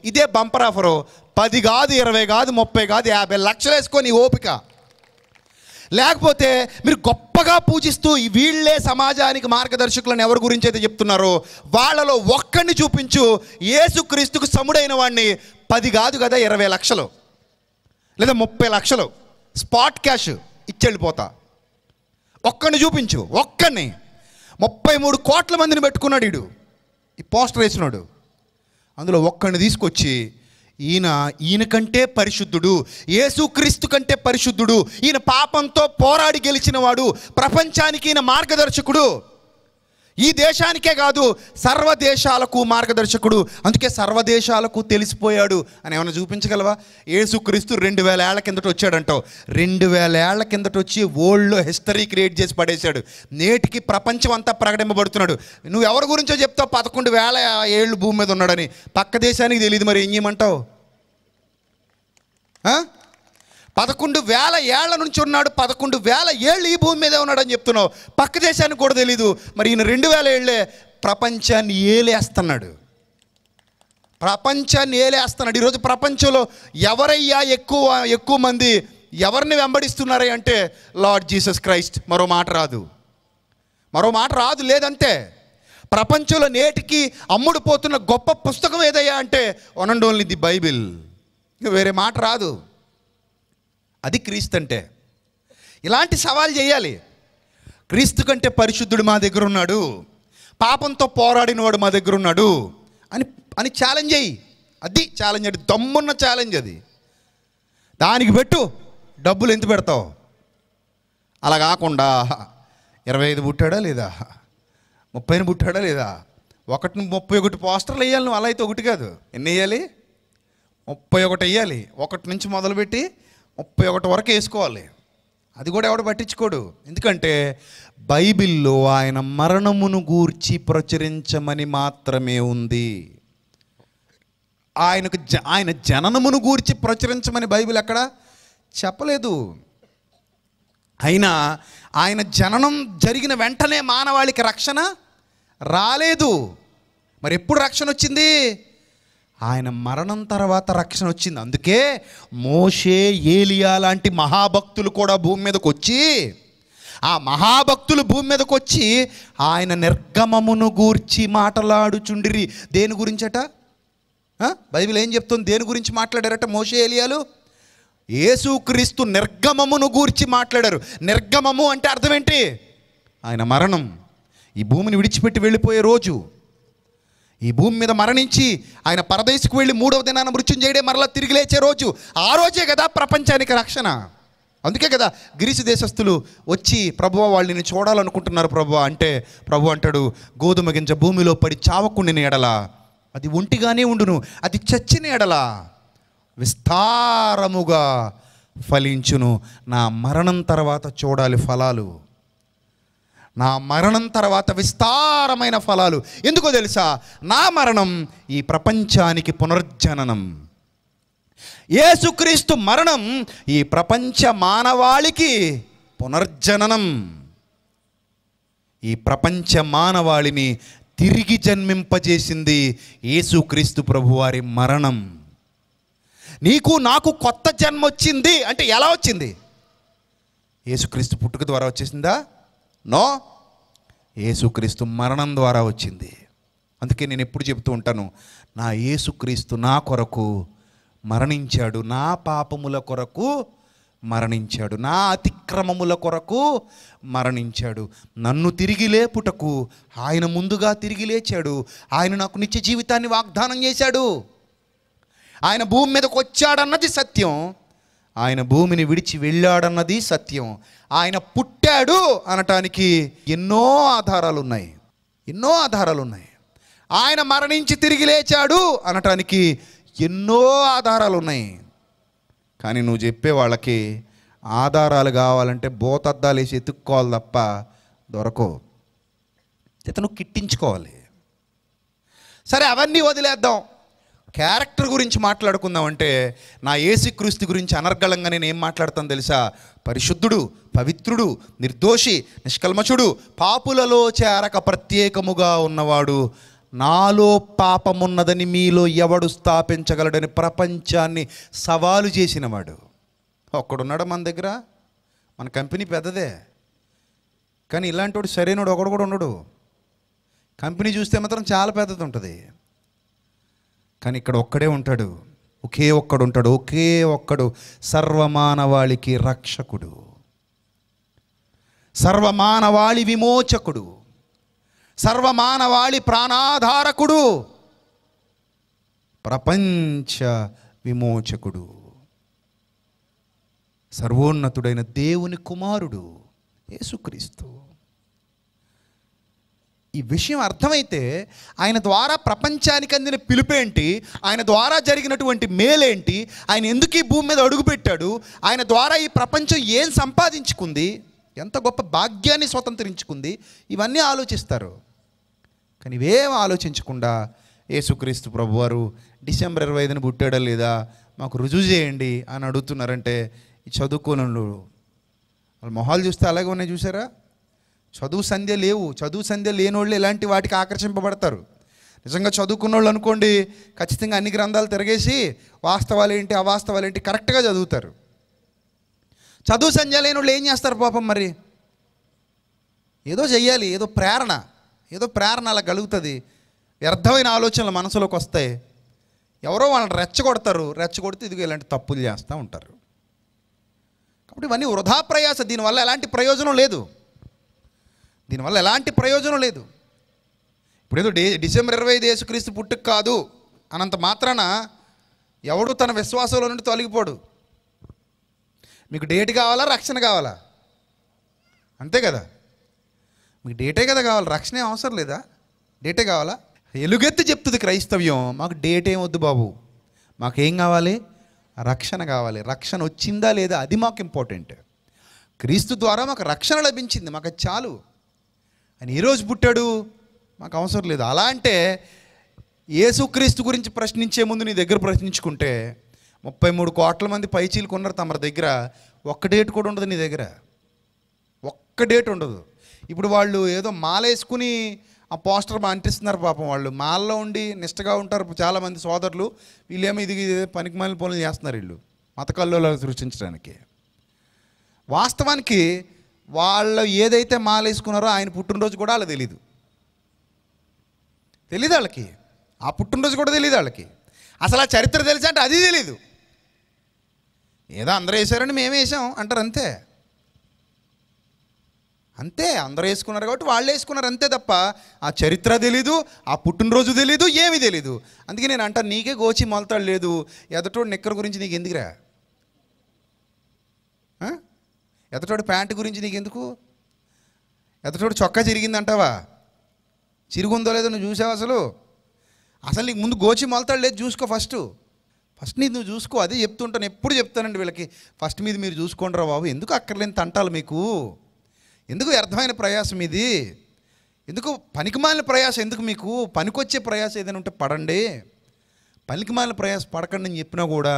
ఇదే బంపర్ ఆఫరు పది కాదు ఇరవై కాదు ముప్పై కాదు యాభై లక్షలు వేసుకొని ఓపిక లేకపోతే మీరు గొప్పగా పూజిస్తూ వీళ్ళే సమాజానికి మార్గదర్శకులను ఎవరి గురించి అయితే చెప్తున్నారో వాళ్ళలో ఒక్కడిని చూపించు ఏసుక్రీస్తుకు సముడైన వాడిని పది కాదు కదా ఇరవై లక్షలు లేదా ముప్పై లక్షలు స్పాట్ క్యాష్ ఇచ్చెళ్ళిపోతా ఒక్కడిని చూపించు ఒక్కడిని ముప్పై మూడు కోట్ల మందిని పెట్టుకున్నాడు వీడు ఈ పోస్టర్ వేసినాడు అందులో ఒక్కడిని తీసుకొచ్చి ఈయన ఈయన కంటే పరిశుద్ధుడు యేసుక్రీస్తు కంటే పరిశుద్ధుడు ఈయన పాపంతో పోరాడి గెలిచినవాడు ప్రపంచానికి ఈయన మార్గదర్శకుడు ఈ దేశానికే కాదు సర్వదేశాలకు మార్గదర్శకుడు అందుకే సర్వదేశాలకు తెలిసిపోయాడు అని ఏమైనా చూపించగలవా ఏసుక్రీస్తు రెండు వేల ఏళ్ల కిందట వచ్చాడంటావు రెండు వేల ఏళ్ల కిందట వచ్చి ఓల్డ్లో హిస్టరీ క్రియేట్ చేసి పడేశాడు నేటికి ప్రపంచం అంతా ప్రకటింపబడుతున్నాడు నువ్వు ఎవరి గురించో చెప్తావు పదకొండు వేల ఏళ్ళు భూమి మీద ఉన్నాడని పక్క దేశానికి తెలియదు మరి ఏం చేయమంటావు పదకొండు వేల ఏళ్ల నుంచి ఉన్నాడు పదకొండు వేల ఏళ్ళు ఈ భూమి మీదే ఉన్నాడని చెప్తున్నావు పక్క దేశానికి కూడా తెలీదు మరి ఈయన రెండు వేల ఏళ్ళే ప్రపంచాన్ని ఏలేస్తున్నాడు ప్రపంచాన్ని ఏలేస్తున్నాడు ఈరోజు ప్రపంచంలో ఎవరయ్యా ఎక్కువ ఎక్కువ మంది ఎవరిని వెంబడిస్తున్నారే అంటే లార్డ్ జీసస్ క్రైస్ట్ మరో మాట రాదు మరో మాట రాదు లేదంతే ప్రపంచంలో నేటికి అమ్ముడుపోతున్న గొప్ప పుస్తకం ఏదయ్యా అంటే one and only the Bible వేరే మాట రాదు అది క్రీస్తు అంటే ఇలాంటి సవాల్ చేయాలి క్రీస్తు కంటే పరిశుద్ధుడు మా దగ్గర ఉన్నాడు పాపంతో పోరాడినవాడు మా దగ్గర ఉన్నాడు అని అని ఛాలెంజ్ అయ్యి అది ఛాలెంజ్ అది దమ్మున్న ఛాలెంజ్ అది దానికి పెట్టు డబ్బులు ఎంత పెడతావు అలా కాకుండా ఇరవై ఐదు పుట్టాడా లేదా ముప్పైని పుట్టాడా లేదా ఒకటి ముప్పై ఒకటి పోస్టర్లు వేయాలి నువ్వు అలా అయితే ఒకటి కాదు ఎన్ని వేయాలి ముప్పై ఒకటి వేయాలి ఒకటి నుంచి మొదలుపెట్టి ముప్పై ఒకటి వరకు వేసుకోవాలి అది కూడా ఎవడు పట్టించుకోడు ఎందుకంటే బైబిల్లో ఆయన మరణమును గూర్చి ప్రచురించమని మాత్రమే ఉంది ఆయనకు జ ఆయన జననమును గూర్చి ప్రచురించమని బైబిల్ ఎక్కడ చెప్పలేదు అయినా ఆయన జననం జరిగిన వెంటనే మానవాళికి రక్షణ రాలేదు మరి ఎప్పుడు రక్షణ వచ్చింది ఆయన మరణం తర్వాత రక్షణ వచ్చింది అందుకే మోషే ఏలియా లాంటి మహాభక్తులు కూడా భూమి మీదకి వచ్చి ఆ మహాభక్తులు భూమి మీదకి వచ్చి ఆయన నిర్గమమును గూర్చి మాట్లాడుచుండిరి దేని గురించట బైబిల్ ఏం చెప్తుంది దేని గురించి మాట్లాడారట మోషే ఏలియాలు యేసుక్రీస్తు నిర్గమమును గూర్చి మాట్లాడారు నిర్గమము అంటే అర్థం ఏంటి ఆయన మరణం ఈ భూమిని విడిచిపెట్టి వెళ్ళిపోయే రోజు ఈ భూమి మీద మరణించి ఆయన పరదేశకు వెళ్ళి మూడవ దినాన మృత్యుం చేయడే మరలా తిరిగి లేచే రోజు ఆ రోజే కదా ప్రపంచానికి రక్షణ అందుకే కదా గ్రీసు దేశస్థులు వచ్చి ప్రభు వాళ్ళు నేను చూడాలనుకుంటున్నారు ప్రభు అంటే ప్రభు అంటాడు గోధుమ గింజ భూమిలో పడి చావకుండిన ఎడలా అది ఒంటిగానే ఉండును అది చచ్చిన ఎడలా విస్తారముగా ఫలించును నా మరణం తర్వాత చూడాలి ఫలాలు నా మరణం తర్వాత విస్తారమైన ఫలాలు ఎందుకో తెలుసా నా మరణం ఈ ప్రపంచానికి పునర్జననం యేసుక్రీస్తు మరణం ఈ ప్రపంచ మానవాళికి పునర్జననం ఈ ప్రపంచ మానవాళిని తిరిగి జన్మింపజేసింది యేసుక్రీస్తు ప్రభువారి మరణం నీకు నాకు కొత్త జన్మ వచ్చింది అంటే ఎలా వచ్చింది యేసుక్రీస్తు పుట్టుక ద్వారా వచ్చేసిందా నో యేసుక్రీస్తు మరణం ద్వారా వచ్చింది అందుకే నేను ఎప్పుడు చెబుతూ ఉంటాను నా యేసుక్రీస్తు నా కొరకు మరణించాడు నా పాపముల కొరకు మరణించాడు నా అతిక్రమముల కొరకు మరణించాడు నన్ను తిరిగి లేపుటకు ఆయన ముందుగా తిరిగి లేచాడు ఆయన నాకు నిత్య జీవితాన్ని వాగ్దానం చేశాడు ఆయన భూమి మీదకి వచ్చాడన్నది సత్యం ఆయన భూమిని విడిచి వెళ్ళాడన్నది సత్యం ఆయన పుట్టాడు అనటానికి ఎన్నో ఆధారాలు ఉన్నాయి ఎన్నో ఆధారాలు ఉన్నాయి ఆయన మరణించి తిరిగి లేచాడు అనటానికి ఎన్నో ఆధారాలు ఉన్నాయి కానీ నువ్వు చెప్పే వాళ్ళకి ఆధారాలు కావాలంటే బోతద్దాలు వేసి ఎత్తుక్కోవాలి తప్ప దొరకవు ఇతను కిట్టించుకోవాలి సరే అవన్నీ వదిలేద్దాం క్యారెక్టర్ గురించి మాట్లాడుకుందామంటే నా ఏసుక్రీస్తు గురించి అనర్గళంగా నేను ఏం మాట్లాడతాను తెలుసా పరిశుద్ధుడు పవిత్రుడు నిర్దోషి నిష్కల్మషుడు పాపులలో చేరక ప్రత్యేకముగా ఉన్నవాడు నాలో పాపమున్నదని మీలో ఎవడు స్థాపించగలడని ప్రపంచాన్ని సవాలు చేసినవాడు ఒక్కడున్నాడు మన దగ్గర మన కంపెనీ పెద్దదే కానీ ఇలాంటి వాడు సరైనడు ఒకడు కూడా ఉండడు కంపెనీ చూస్తే మాత్రం చాలా పెద్దది ఉంటుంది కానీ ఇక్కడ ఒక్కడే ఉంటాడు ఒకే ఒక్కడు ఉంటాడు ఒకే ఒక్కడు సర్వమానవాళికి రక్షకుడు సర్వమానవాళి విమోచకుడు సర్వమానవాళి ప్రాణాధారకుడు ప్రపంచ విమోచకుడు సర్వోన్నతుడైన దేవుని కుమారుడు యేసుక్రీస్తు ఈ విషయం అర్థమైతే ఆయన ద్వారా ప్రపంచానికి అందిన పిలుపేంటి ఆయన ద్వారా జరిగినటువంటి మేలేంటి ఆయన ఎందుకు ఈ భూమి మీద అడుగుపెట్టాడు ఆయన ద్వారా ఈ ప్రపంచం ఏం సంపాదించుకుంది ఎంత గొప్ప భాగ్యాన్ని స్వతంత్రించుకుంది ఇవన్నీ ఆలోచిస్తారు కానీ ఇవేం ఆలోచించకుండా యేసుక్రీస్తు ప్రభువారు డిసెంబర్ ఇరవై ఐదున పుట్టాడో లేదా మాకు రుజువు చేయండి అని అడుగుతున్నారంటే ఈ చదువుకోనలు వాళ్ళు మొహాలు చూస్తే అలాగే ఉన్నాయి చూసారా చదువు సంధ్య లేవు చదువు సంధ్య లేనోళ్ళు ఇలాంటి వాటికి ఆకర్షింపబడతారు నిజంగా చదువుకున్న వాళ్ళు అనుకోండి ఖచ్చితంగా అన్ని గ్రంథాలు తిరగేసి వాస్తవాలు ఏంటి అవాస్తవాలు ఏంటి కరెక్ట్గా చదువుతారు చదువు సంధ్య లేని వాళ్ళు ఏం చేస్తారు పాపం మరి ఏదో చెయ్యాలి ఏదో ప్రేరణ ఏదో ప్రేరణ అలా కలుగుతుంది వ్యర్థమైన ఆలోచనలు మనసులోకి వస్తాయి ఎవరో వాళ్ళని రెచ్చగొడతారు రెచ్చగొడితే ఇదిగో ఇలాంటి తప్పులు చేస్తూ ఉంటారు కాబట్టి ఇవన్నీ వృధా ప్రయాస దీనివల్ల ఎలాంటి ప్రయోజనం లేదు దీనివల్ల ఎలాంటి ప్రయోజనం లేదు ఇప్పుడు ఏదో డిసెంబర్ ఇరవై ఐదు యేసుక్రీస్తు పుట్టుక కాదు అనంత మాత్రాన ఎవడు తన విశ్వాసంలో నుండి తొలగిపోడు మీకు డేట్ కావాలా రక్షణ కావాలా అంతే కదా మీకు డేటే కదా కావాలి రక్షణ అవసరం లేదా డేటే కావాలా ఎలుగెత్తి చెప్తుంది క్రైస్తవ్యం మాకు డేట్ ఏం వద్దు బాబు మాకేం కావాలి రక్షణ కావాలి రక్షణ వచ్చిందా లేదా అది మాకు ఇంపార్టెంట్ క్రీస్తు ద్వారా మాకు రక్షణ లభించింది మాకు చాలు ఆయన ఈరోజు పుట్టాడు మాకు అవసరం లేదు అలా అంటే యేసుక్రీస్తు గురించి ప్రశ్నించే ముందు నీ దగ్గర ప్రశ్నించుకుంటే ముప్పై మూడు కోట్ల మంది పైచీలు కొన్నారు తమ దగ్గర ఒక్క డేట్ కూడా ఉండదు నీ దగ్గర ఒక్క డేట్ ఉండదు ఇప్పుడు వాళ్ళు ఏదో మాలేసుకుని ఆ పోస్టర్ అంటిస్తున్నారు పాపం వాళ్ళు మాల్లో ఉండి నిష్టగా ఉంటారు చాలామంది సోదరులు వీళ్ళేమో ఇది పనికి మాలిన పనులు చేస్తున్నారు వీళ్ళు మతకల్లో సృష్టించడానికి వాస్తవానికి వాళ్ళు ఏదైతే మాలేసుకున్నారో ఆయన పుట్టినరోజు కూడా వాళ్ళు తెలీదు తెలీదు వాళ్ళకి ఆ పుట్టినరోజు కూడా తెలియదు వాళ్ళకి అసలు ఆ చరిత్ర తెలుసా అంటే అది తెలీదు ఏదో అందరూ వేసారని మేమే వేసాం అంటారు అంతే అంతే అందరూ వేసుకున్నారు కాబట్టి వాళ్ళు వేసుకున్నారు అంతే తప్ప ఆ చరిత్ర తెలీదు ఆ పుట్టినరోజు తెలీదు ఏమీ తెలీదు అందుకే నేను అంటాను నీకే గోచి మొలతాడు లేదు ఎదటోడు నిక్కర గురించి నీకు ఎందుకురా ఎతటోడు ప్యాంటు గురించి నీకు ఎందుకు ఎతటోడు చొక్కా చిరిగిందంటావా చిరుగుందో లేదో నువ్వు చూసావు అసలు అసలు నీకు ముందు గోచి మొలతాడు లేదు చూసుకో ఫస్ట్ ఫస్ట్ నీది నువ్వు చూసుకో అదే చెప్తుంటాను ఎప్పుడు చెప్తానండి వీళ్ళకి ఫస్ట్ మీద మీరు చూసుకోండి రా బాబు ఎందుకు అక్కర్లేని తంటాలు మీకు ఎందుకు వ్యర్థమైన ప్రయాసం ఇది ఎందుకు పనికిమాలిన ప్రయాసం ఎందుకు మీకు పనికొచ్చే ప్రయాసం ఏదైనా ఉంటే పడండి పనికిమాలిన ప్రయాసం పడకండి అని చెప్పినా కూడా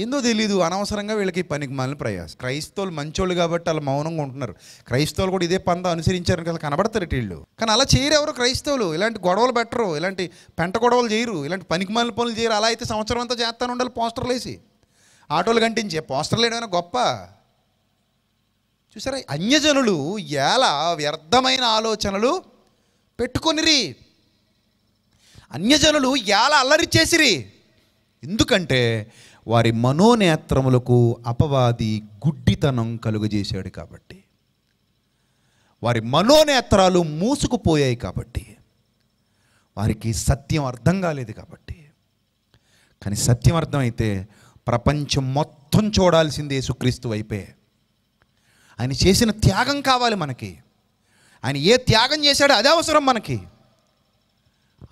ఏందో తెలీదు అనవసరంగా వీళ్ళకి పనికి మాలిన ప్రయాసం క్రైస్తవులు మంచోళ్ళు కాబట్టి వాళ్ళు మౌనంగా ఉంటున్నారు క్రైస్తవులు కూడా ఇదే పంద అనుసరించారని కదా కనబడతారు వీళ్ళు కానీ అలా చేయరు ఎవరు క్రైస్తవులు ఇలాంటి గొడవలు పెట్టరు ఇలాంటి పెంట గొడవలు చేయరు ఇలాంటి పనికి మాలిన పనులు చేయరు అలా అయితే సంవత్సరం అంతా చేస్తాను ఉండాలి పోస్టర్లు వేసి ఆటోలు కంటించే పోస్టర్లు ఏమైనా గొప్ప చూసారా అన్యజనులు ఎలా వ్యర్థమైన ఆలోచనలు పెట్టుకొనిరి అన్యజనులు ఎలా అల్లరి చేసిరి ఎందుకంటే వారి మనోనేత్రములకు అపవాది గుడ్డితనం కలుగజేశాడు కాబట్టి వారి మనోనేత్రాలు మూసుకుపోయాయి కాబట్టి వారికి సత్యం అర్థం కాలేదు కాబట్టి కానీ సత్యం అర్థమైతే ప్రపంచం మొత్తం చూడాల్సింది యేసుక్రీస్తు వైపే ఆయన చేసిన త్యాగం కావాలి మనకి ఆయన ఏ త్యాగం చేశాడో అదే అవసరం మనకి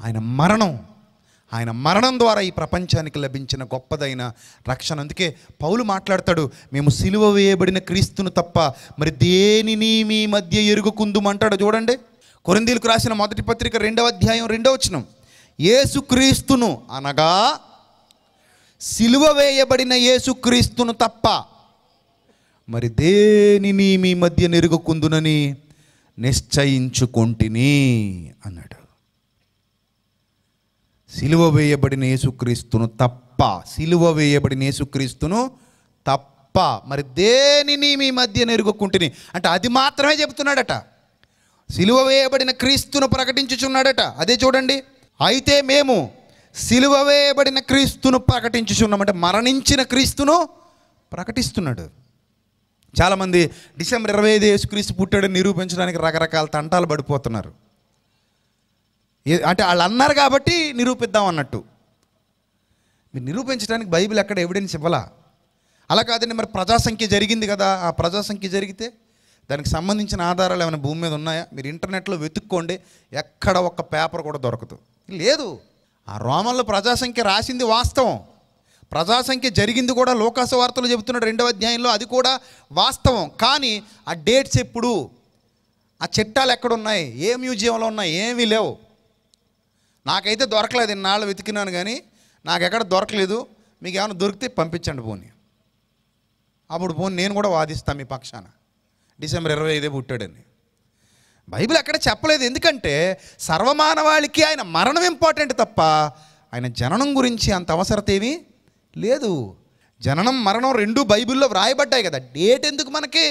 ఆయన మరణం ఆయన మరణం ద్వారా ఈ ప్రపంచానికి లభించిన గొప్పదైన రక్షణ అందుకే పౌలు మాట్లాడతాడు మేము సిలువ వేయబడిన క్రీస్తును తప్ప మరి దేనిని మీ మధ్య అంటాడు చూడండి కొరిందీలకు రాసిన మొదటి పత్రిక రెండవ అధ్యాయం రెండవ వచనం ఏసుక్రీస్తును అనగా సిలువ వేయబడిన ఏసుక్రీస్తును తప్ప మరి దేనిని మీ మధ్య నెరుగుకుందునని నిశ్చయించుకొంటిని అన్నాడు సిలువ వేయబడిన యేసుక్రీస్తును తప్ప సిలువ వేయబడిన యేసుక్రీస్తును తప్ప మరి దేనిని మీ మధ్య నెరుగుకుంటుని అంటే అది మాత్రమే చెబుతున్నాడట సిలువ వేయబడిన క్రీస్తును ప్రకటించుచున్నాడట అదే చూడండి అయితే మేము సిలువ వేయబడిన క్రీస్తును ప్రకటించుచున్నామంటే మరణించిన క్రీస్తును ప్రకటిస్తున్నాడు చాలామంది డిసెంబర్ ఇరవై ఐదు యేసుక్రీస్తు పుట్టాడని నిరూపించడానికి రకరకాల తంటాలు పడిపోతున్నారు అంటే వాళ్ళు అన్నారు కాబట్టి నిరూపిద్దాం అన్నట్టు మీరు నిరూపించడానికి బైబిల్ ఎక్కడ ఎవిడెన్స్ ఇవ్వాలా అలా కాదండి మరి ప్రజాసంఖ్య జరిగింది కదా ఆ ప్రజాసంఖ్య జరిగితే దానికి సంబంధించిన ఆధారాలు ఏమైనా భూమి మీద ఉన్నాయా మీరు ఇంటర్నెట్లో వెతుక్కోండి ఎక్కడ ఒక్క పేపర్ కూడా దొరకదు లేదు ఆ రోమన్లో ప్రజాసంఖ్య రాసింది వాస్తవం ప్రజాసంఖ్య జరిగింది కూడా లోకాసు వార్తలు చెబుతున్నాడు రెండవ అధ్యాయంలో అది కూడా వాస్తవం కానీ ఆ డేట్స్ ఎప్పుడు ఆ చట్టాలు ఎక్కడున్నాయి ఏ మ్యూజియంలో ఉన్నాయి ఏమీ లేవు నాకైతే దొరకలేదు ఇన్నాళ్ళు వెతికినాను కానీ నాకు ఎక్కడ దొరకలేదు మీకు ఏమైనా దొరికితే పంపించండి పోనీ అప్పుడు పోని నేను కూడా వాదిస్తాను మీ పక్షాన డిసెంబర్ ఇరవై ఐదే పుట్టాడని బైబిల్ అక్కడ చెప్పలేదు ఎందుకంటే సర్వమానవాళికి ఆయన మరణం ఇంపార్టెంట్ తప్ప ఆయన జననం గురించి అంత అవసరత ఏమీ లేదు జననం మరణం రెండు బైబిల్లో వ్రాయబడ్డాయి కదా డేట్ ఎందుకు మనకి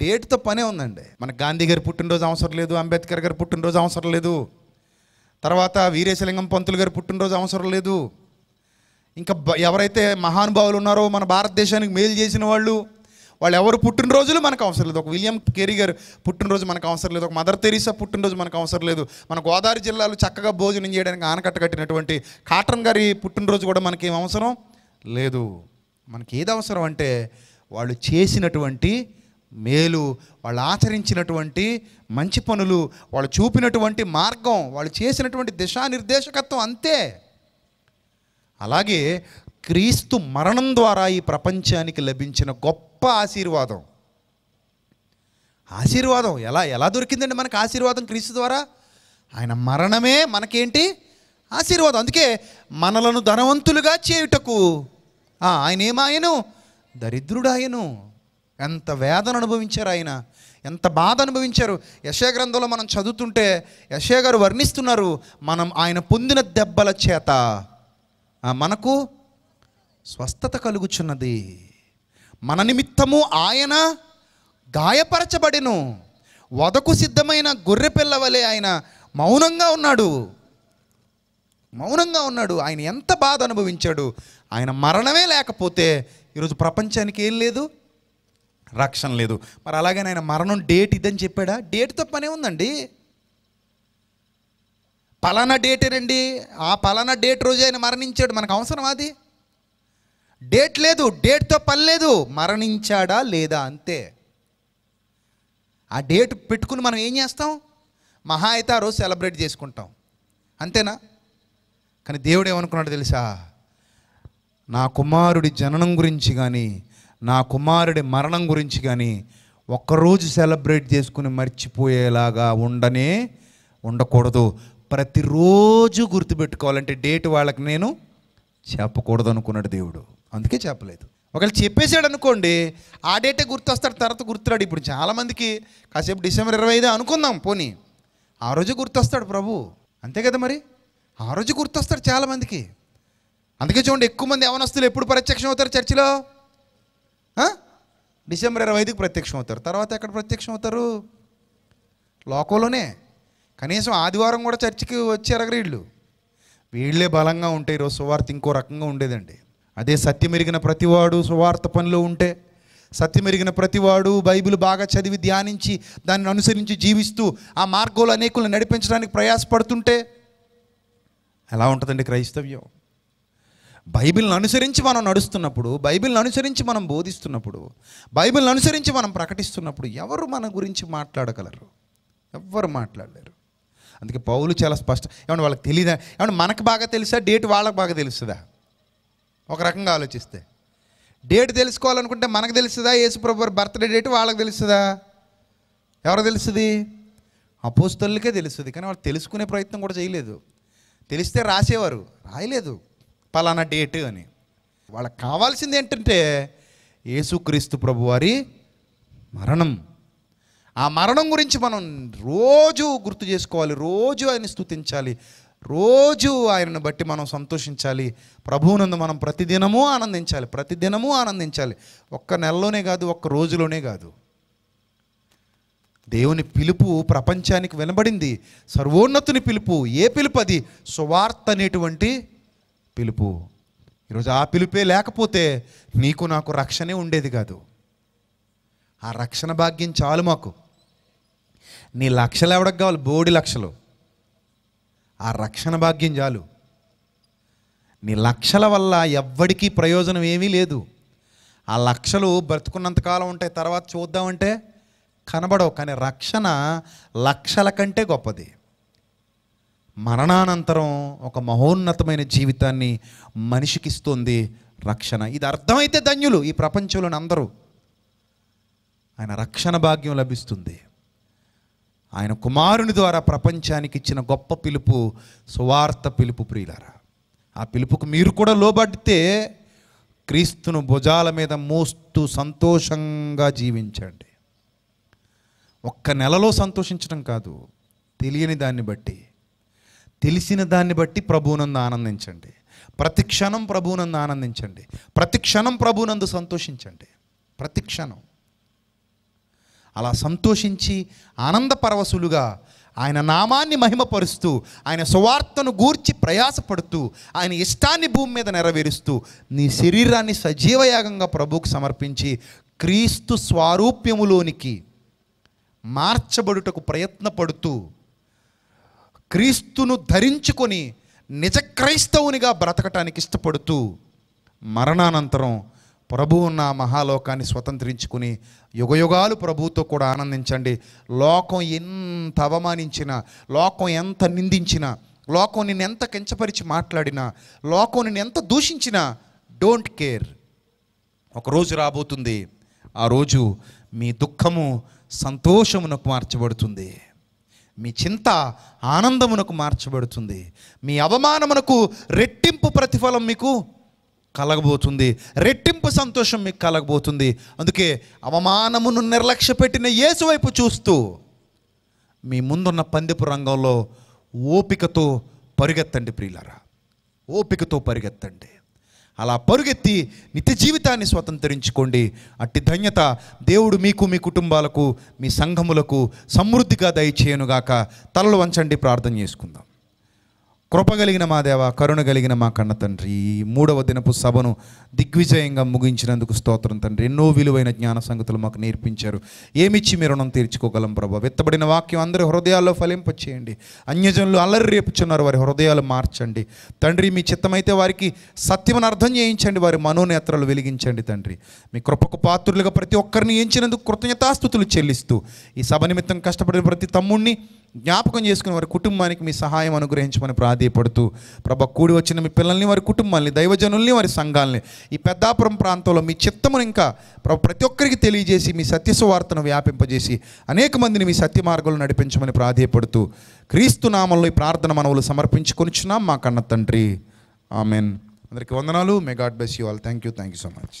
డేట్తో పనే ఉందండి మనకు గాంధీ గారి పుట్టినరోజు అవసరం లేదు అంబేద్కర్ గారి పుట్టినరోజు అవసరం లేదు తర్వాత వీరేశలింగం పంతులు గారు పుట్టినరోజు అవసరం లేదు ఇంకా ఎవరైతే మహానుభావులు ఉన్నారో మన భారతదేశానికి మేలు చేసిన వాళ్ళు వాళ్ళు ఎవరు పుట్టినరోజులు మనకు అవసరం లేదు ఒక విలియం కేరీ గారు పుట్టినరోజు మనకు అవసరం లేదు ఒక మదర్ తెరీసా పుట్టినరోజు మనకు అవసరం లేదు మన గోదావరి జిల్లాలో చక్కగా భోజనం చేయడానికి ఆనకట్ట కట్టినటువంటి కాటన్ గారి పుట్టినరోజు కూడా మనకేం అవసరం లేదు మనకి ఏది అవసరం అంటే వాళ్ళు చేసినటువంటి మేలు వాళ్ళు ఆచరించినటువంటి మంచి పనులు వాళ్ళు చూపినటువంటి మార్గం వాళ్ళు చేసినటువంటి దిశానిర్దేశకత్వం అంతే అలాగే క్రీస్తు మరణం ద్వారా ఈ ప్రపంచానికి లభించిన గొప్ప ఆశీర్వాదం ఆశీర్వాదం ఎలా ఎలా దొరికిందండి మనకు ఆశీర్వాదం క్రీస్తు ద్వారా ఆయన మరణమే మనకేంటి ఆశీర్వాదం అందుకే మనలను ధనవంతులుగా చేయుటకు ఆయన ఏమాయను దరిద్రుడాయను ఎంత వేదన అనుభవించారు ఆయన ఎంత బాధ అనుభవించారు యశే గ్రంథంలో మనం చదువుతుంటే యశే గారు వర్ణిస్తున్నారు మనం ఆయన పొందిన దెబ్బల చేత మనకు స్వస్థత కలుగుచున్నది మన నిమిత్తము ఆయన గాయపరచబడిను వదకు సిద్ధమైన గొర్రెపిల్ల వలె ఆయన మౌనంగా ఉన్నాడు మౌనంగా ఉన్నాడు ఆయన ఎంత బాధ అనుభవించాడు ఆయన మరణమే లేకపోతే ఈరోజు ప్రపంచానికి ఏం లేదు రక్షణ లేదు మరి అలాగే ఆయన మరణం డేట్ ఇదని చెప్పాడా డేట్తో పనే ఉందండి పలానా డేటేనండి ఆ పలానా డేట్ రోజు ఆయన మరణించాడు మనకు అవసరం అది డేట్ లేదు డేట్తో పని లేదు మరణించాడా లేదా అంతే ఆ డేట్ పెట్టుకుని మనం ఏం చేస్తాం మహా అయితే ఆ రోజు సెలబ్రేట్ చేసుకుంటాం అంతేనా కానీ దేవుడు ఏమనుకున్నాడు తెలుసా నా కుమారుడి జననం గురించి కానీ నా కుమారుడి మరణం గురించి కానీ ఒక్కరోజు సెలబ్రేట్ చేసుకుని మర్చిపోయేలాగా ఉండనే ఉండకూడదు ప్రతిరోజు గుర్తుపెట్టుకోవాలంటే డేట్ వాళ్ళకి నేను చెప్పకూడదు అనుకున్నాడు దేవుడు అందుకే చెప్పలేదు ఒకవేళ చెప్పేశాడు అనుకోండి ఆ డేటే గుర్తొస్తాడు తర్వాత గుర్తురాడు ఇప్పుడు చాలామందికి కాసేపు డిసెంబర్ ఇరవై ఐదు అనుకుందాం పోనీ ఆ రోజు గుర్తొస్తాడు ప్రభు అంతే కదా మరి ఆ రోజు గుర్తొస్తాడు చాలామందికి అందుకే చూడండి ఎక్కువ మంది వస్తువులు ఎప్పుడు ప్రత్యక్షం అవుతారు చర్చిలో డిసెంబర్ ఇరవై ఐదుకి ప్రత్యక్షం అవుతారు తర్వాత ఎక్కడ ప్రత్యక్షం అవుతారు లోకంలోనే కనీసం ఆదివారం కూడా చర్చికి వచ్చారు అక్కడ వీళ్ళు వీళ్ళే బలంగా ఉంటాయి ఈరోజు సువార్త ఇంకో రకంగా ఉండేదండి అదే సత్యమెరిగిన ప్రతివాడు సువార్త పనిలో ఉంటే సత్యమెరిగిన ప్రతివాడు బైబిల్ బాగా చదివి ధ్యానించి దాన్ని అనుసరించి జీవిస్తూ ఆ మార్గంలో అనేకులను నడిపించడానికి ప్రయాసపడుతుంటే ఎలా ఉంటుందండి క్రైస్తవ్యం బైబిల్ని అనుసరించి మనం నడుస్తున్నప్పుడు బైబిల్ని అనుసరించి మనం బోధిస్తున్నప్పుడు బైబిల్ని అనుసరించి మనం ప్రకటిస్తున్నప్పుడు ఎవరు మన గురించి మాట్లాడగలరు ఎవ్వరు మాట్లాడలేరు అందుకే పౌలు చాలా స్పష్టం ఏమన్నా వాళ్ళకి తెలియదా ఏమన్నా మనకు బాగా తెలుసా డేట్ వాళ్ళకి బాగా తెలుస్తుందా ఒక రకంగా ఆలోచిస్తే డేట్ తెలుసుకోవాలనుకుంటే మనకు తెలుస్తుందా యేసుప్రభు బర్త్డే డేట్ వాళ్ళకి తెలుస్తుందా ఎవరు తెలుస్తుంది అపోస్తలకే తెలుస్తుంది కానీ వాళ్ళు తెలుసుకునే ప్రయత్నం కూడా చేయలేదు తెలిస్తే రాసేవారు రాయలేదు పలానా డేట్ అని వాళ్ళకి కావాల్సింది ఏంటంటే యేసుక్రీస్తు ప్రభువారి మరణం ఆ మరణం గురించి మనం రోజు గుర్తు చేసుకోవాలి రోజు ఆయన స్థుతించాలి రోజు ఆయనను బట్టి మనం సంతోషించాలి ప్రభువునందు మనం ప్రతిదినము ఆనందించాలి ప్రతిదినము ఆనందించాలి ఒక్క నెలలోనే కాదు ఒక్క రోజులోనే కాదు దేవుని పిలుపు ప్రపంచానికి వినబడింది సర్వోన్నతుని పిలుపు ఏ పిలుపు అది సువార్త అనేటువంటి పిలుపు ఈరోజు ఆ పిలుపే లేకపోతే నీకు నాకు రక్షణే ఉండేది కాదు ఆ రక్షణ భాగ్యం చాలు మాకు నీ లక్షలు ఎవడకు కావాలి బోడి లక్షలు ఆ రక్షణ భాగ్యం చాలు నీ లక్షల వల్ల ఎవ్వడికీ ప్రయోజనం ఏమీ లేదు ఆ లక్షలు బ్రతుకున్నంతకాలం ఉంటాయి తర్వాత చూద్దామంటే కనబడవు కానీ రక్షణ లక్షల కంటే గొప్పది మరణానంతరం ఒక మహోన్నతమైన జీవితాన్ని మనిషికిస్తుంది రక్షణ ఇది అర్థమైతే ధన్యులు ఈ ప్రపంచంలోని అందరూ ఆయన రక్షణ భాగ్యం లభిస్తుంది ఆయన కుమారుని ద్వారా ప్రపంచానికి ఇచ్చిన గొప్ప పిలుపు సువార్త పిలుపు ప్రియులారా ఆ పిలుపుకు మీరు కూడా లోబడితే క్రీస్తును భుజాల మీద మోస్తూ సంతోషంగా జీవించండి ఒక్క నెలలో సంతోషించడం కాదు తెలియని దాన్ని బట్టి తెలిసిన దాన్ని బట్టి ప్రభువునందు ఆనందించండి ప్రతి క్షణం ప్రభువునందు ఆనందించండి ప్రతి క్షణం ప్రభువునందు సంతోషించండి ప్రతి క్షణం అలా సంతోషించి ఆనంద పరవశులుగా ఆయన నామాన్ని మహిమపరుస్తూ ఆయన సువార్తను గూర్చి ప్రయాసపడుతూ ఆయన ఇష్టాన్ని భూమి మీద నెరవేరుస్తూ నీ శరీరాన్ని సజీవయాగంగా ప్రభువుకు సమర్పించి క్రీస్తు స్వారూప్యములోనికి మార్చబడుటకు ప్రయత్నపడుతూ క్రీస్తును ధరించుకొని నిజ క్రైస్తవునిగా బ్రతకటానికి ఇష్టపడుతూ మరణానంతరం ప్రభు ఉన్న మహాలోకాన్ని స్వతంత్రించుకుని యుగయుగాలు ప్రభువుతో కూడా ఆనందించండి లోకం ఎంత అవమానించినా లోకం ఎంత నిందించినా లోకం నిన్ను ఎంత కించపరిచి మాట్లాడినా లోకం నిన్ను ఎంత దూషించినా డోంట్ కేర్ ఒకరోజు రాబోతుంది ఆ రోజు మీ దుఃఖము సంతోషమునకు మార్చబడుతుంది మీ చింత ఆనందమునకు మార్చబడుతుంది మీ అవమానమునకు రెట్టింపు ప్రతిఫలం మీకు కలగబోతుంది రెట్టింపు సంతోషం మీకు కలగబోతుంది అందుకే అవమానమును నిర్లక్ష్య పెట్టిన యేసువైపు చూస్తూ మీ ముందున్న పందిపు రంగంలో ఓపికతో పరిగెత్తండి ప్రియులరా ఓపికతో పరిగెత్తండి అలా పరుగెత్తి నిత్య జీవితాన్ని స్వతంత్రించుకోండి అట్టి ధన్యత దేవుడు మీకు మీ కుటుంబాలకు మీ సంఘములకు సమృద్ధిగా దయచేయనుగాక తలలు వంచండి ప్రార్థన చేసుకుందాం కృప కలిగిన మా దేవ కరుణ కలిగిన మా కన్న తండ్రి మూడవ దినపు సభను దిగ్విజయంగా ముగించినందుకు స్తోత్రం తండ్రి ఎన్నో విలువైన జ్ఞాన సంగతులు మాకు నేర్పించారు ఏమిచ్చి మీరు రుణం తీర్చుకోగలం ప్రభావ విత్తబడిన వాక్యం అందరి హృదయాల్లో ఫలింపచేయండి అన్యజనులు అల్లరి రేపుచున్నారు వారి హృదయాలు మార్చండి తండ్రి మీ చిత్తమైతే వారికి సత్యమని అర్థం చేయించండి వారి మనోనేత్రాలు వెలిగించండి తండ్రి మీ కృపకు పాత్రులుగా ప్రతి ఒక్కరిని ఎంచినందుకు కృతజ్ఞతాస్థుతులు చెల్లిస్తూ ఈ సభ నిమిత్తం కష్టపడిన ప్రతి తమ్ముణ్ణి జ్ఞాపకం చేసుకుని వారి కుటుంబానికి మీ సహాయం అనుగ్రహించమని ప్రాధేయపడుతూ ప్రభ కూడి వచ్చిన మీ పిల్లల్ని వారి కుటుంబాలని దైవజనుల్ని వారి సంఘాలని ఈ పెద్దాపురం ప్రాంతంలో మీ చిత్తమును ఇంకా ప్రభు ప్రతి ఒక్కరికి తెలియజేసి మీ సత్య వ్యాపింపజేసి అనేక మందిని మీ సత్య మార్గంలో నడిపించమని ప్రాధేయపడుతూ క్రీస్తు నామంలో ఈ ప్రార్థన మనవులు సమర్పించుకొనిచున్నాం మా కన్న తండ్రి ఆమెన్ అందరికీ వందనాలు may God bless you all thank you thank you so much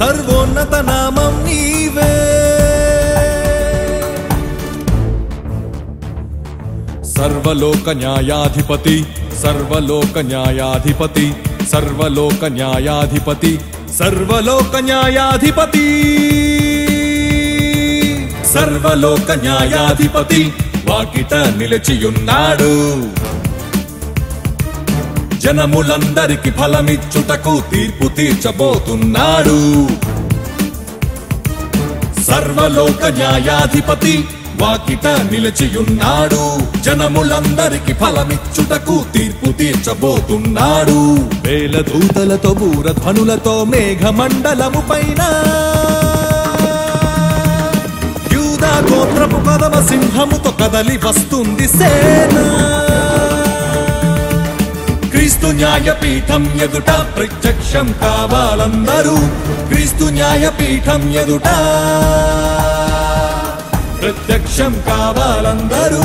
సర్వోన్నత నామం నీవే సర్వలోక న్యాయాధిపతి సర్వలోక న్యాయాధిపతి సర్వలోక న్యాయాధిపతి సర్వలోక న్యాయాధిపతి సర్వలోక న్యాయాధిపతి వాకిట నిలిచియున్నాడు జనములందరికి ఫలమిచ్చుటకు తీర్పు తీర్చబోతున్నాడు సర్వలోక న్యాయాధిపతి వాకిట నిలిచియున్నాడు జనములందరికి ఫలమిచ్చుటకు తీర్పు తీర్చబోతున్నాడు వేల దూతలతో బూరధ్వనులతో మేఘమండలము పైన యూదా గోత్రపు పదవ సింహముతో కదలి వస్తుంది సేనా క్రీస్తు న్యాయపీఠం ఎదుట ప్రత్యక్షం కావాలందరూ క్రీస్తు న్యాయపీఠం ఎదుట ప్రత్యక్షం కావాలందరూ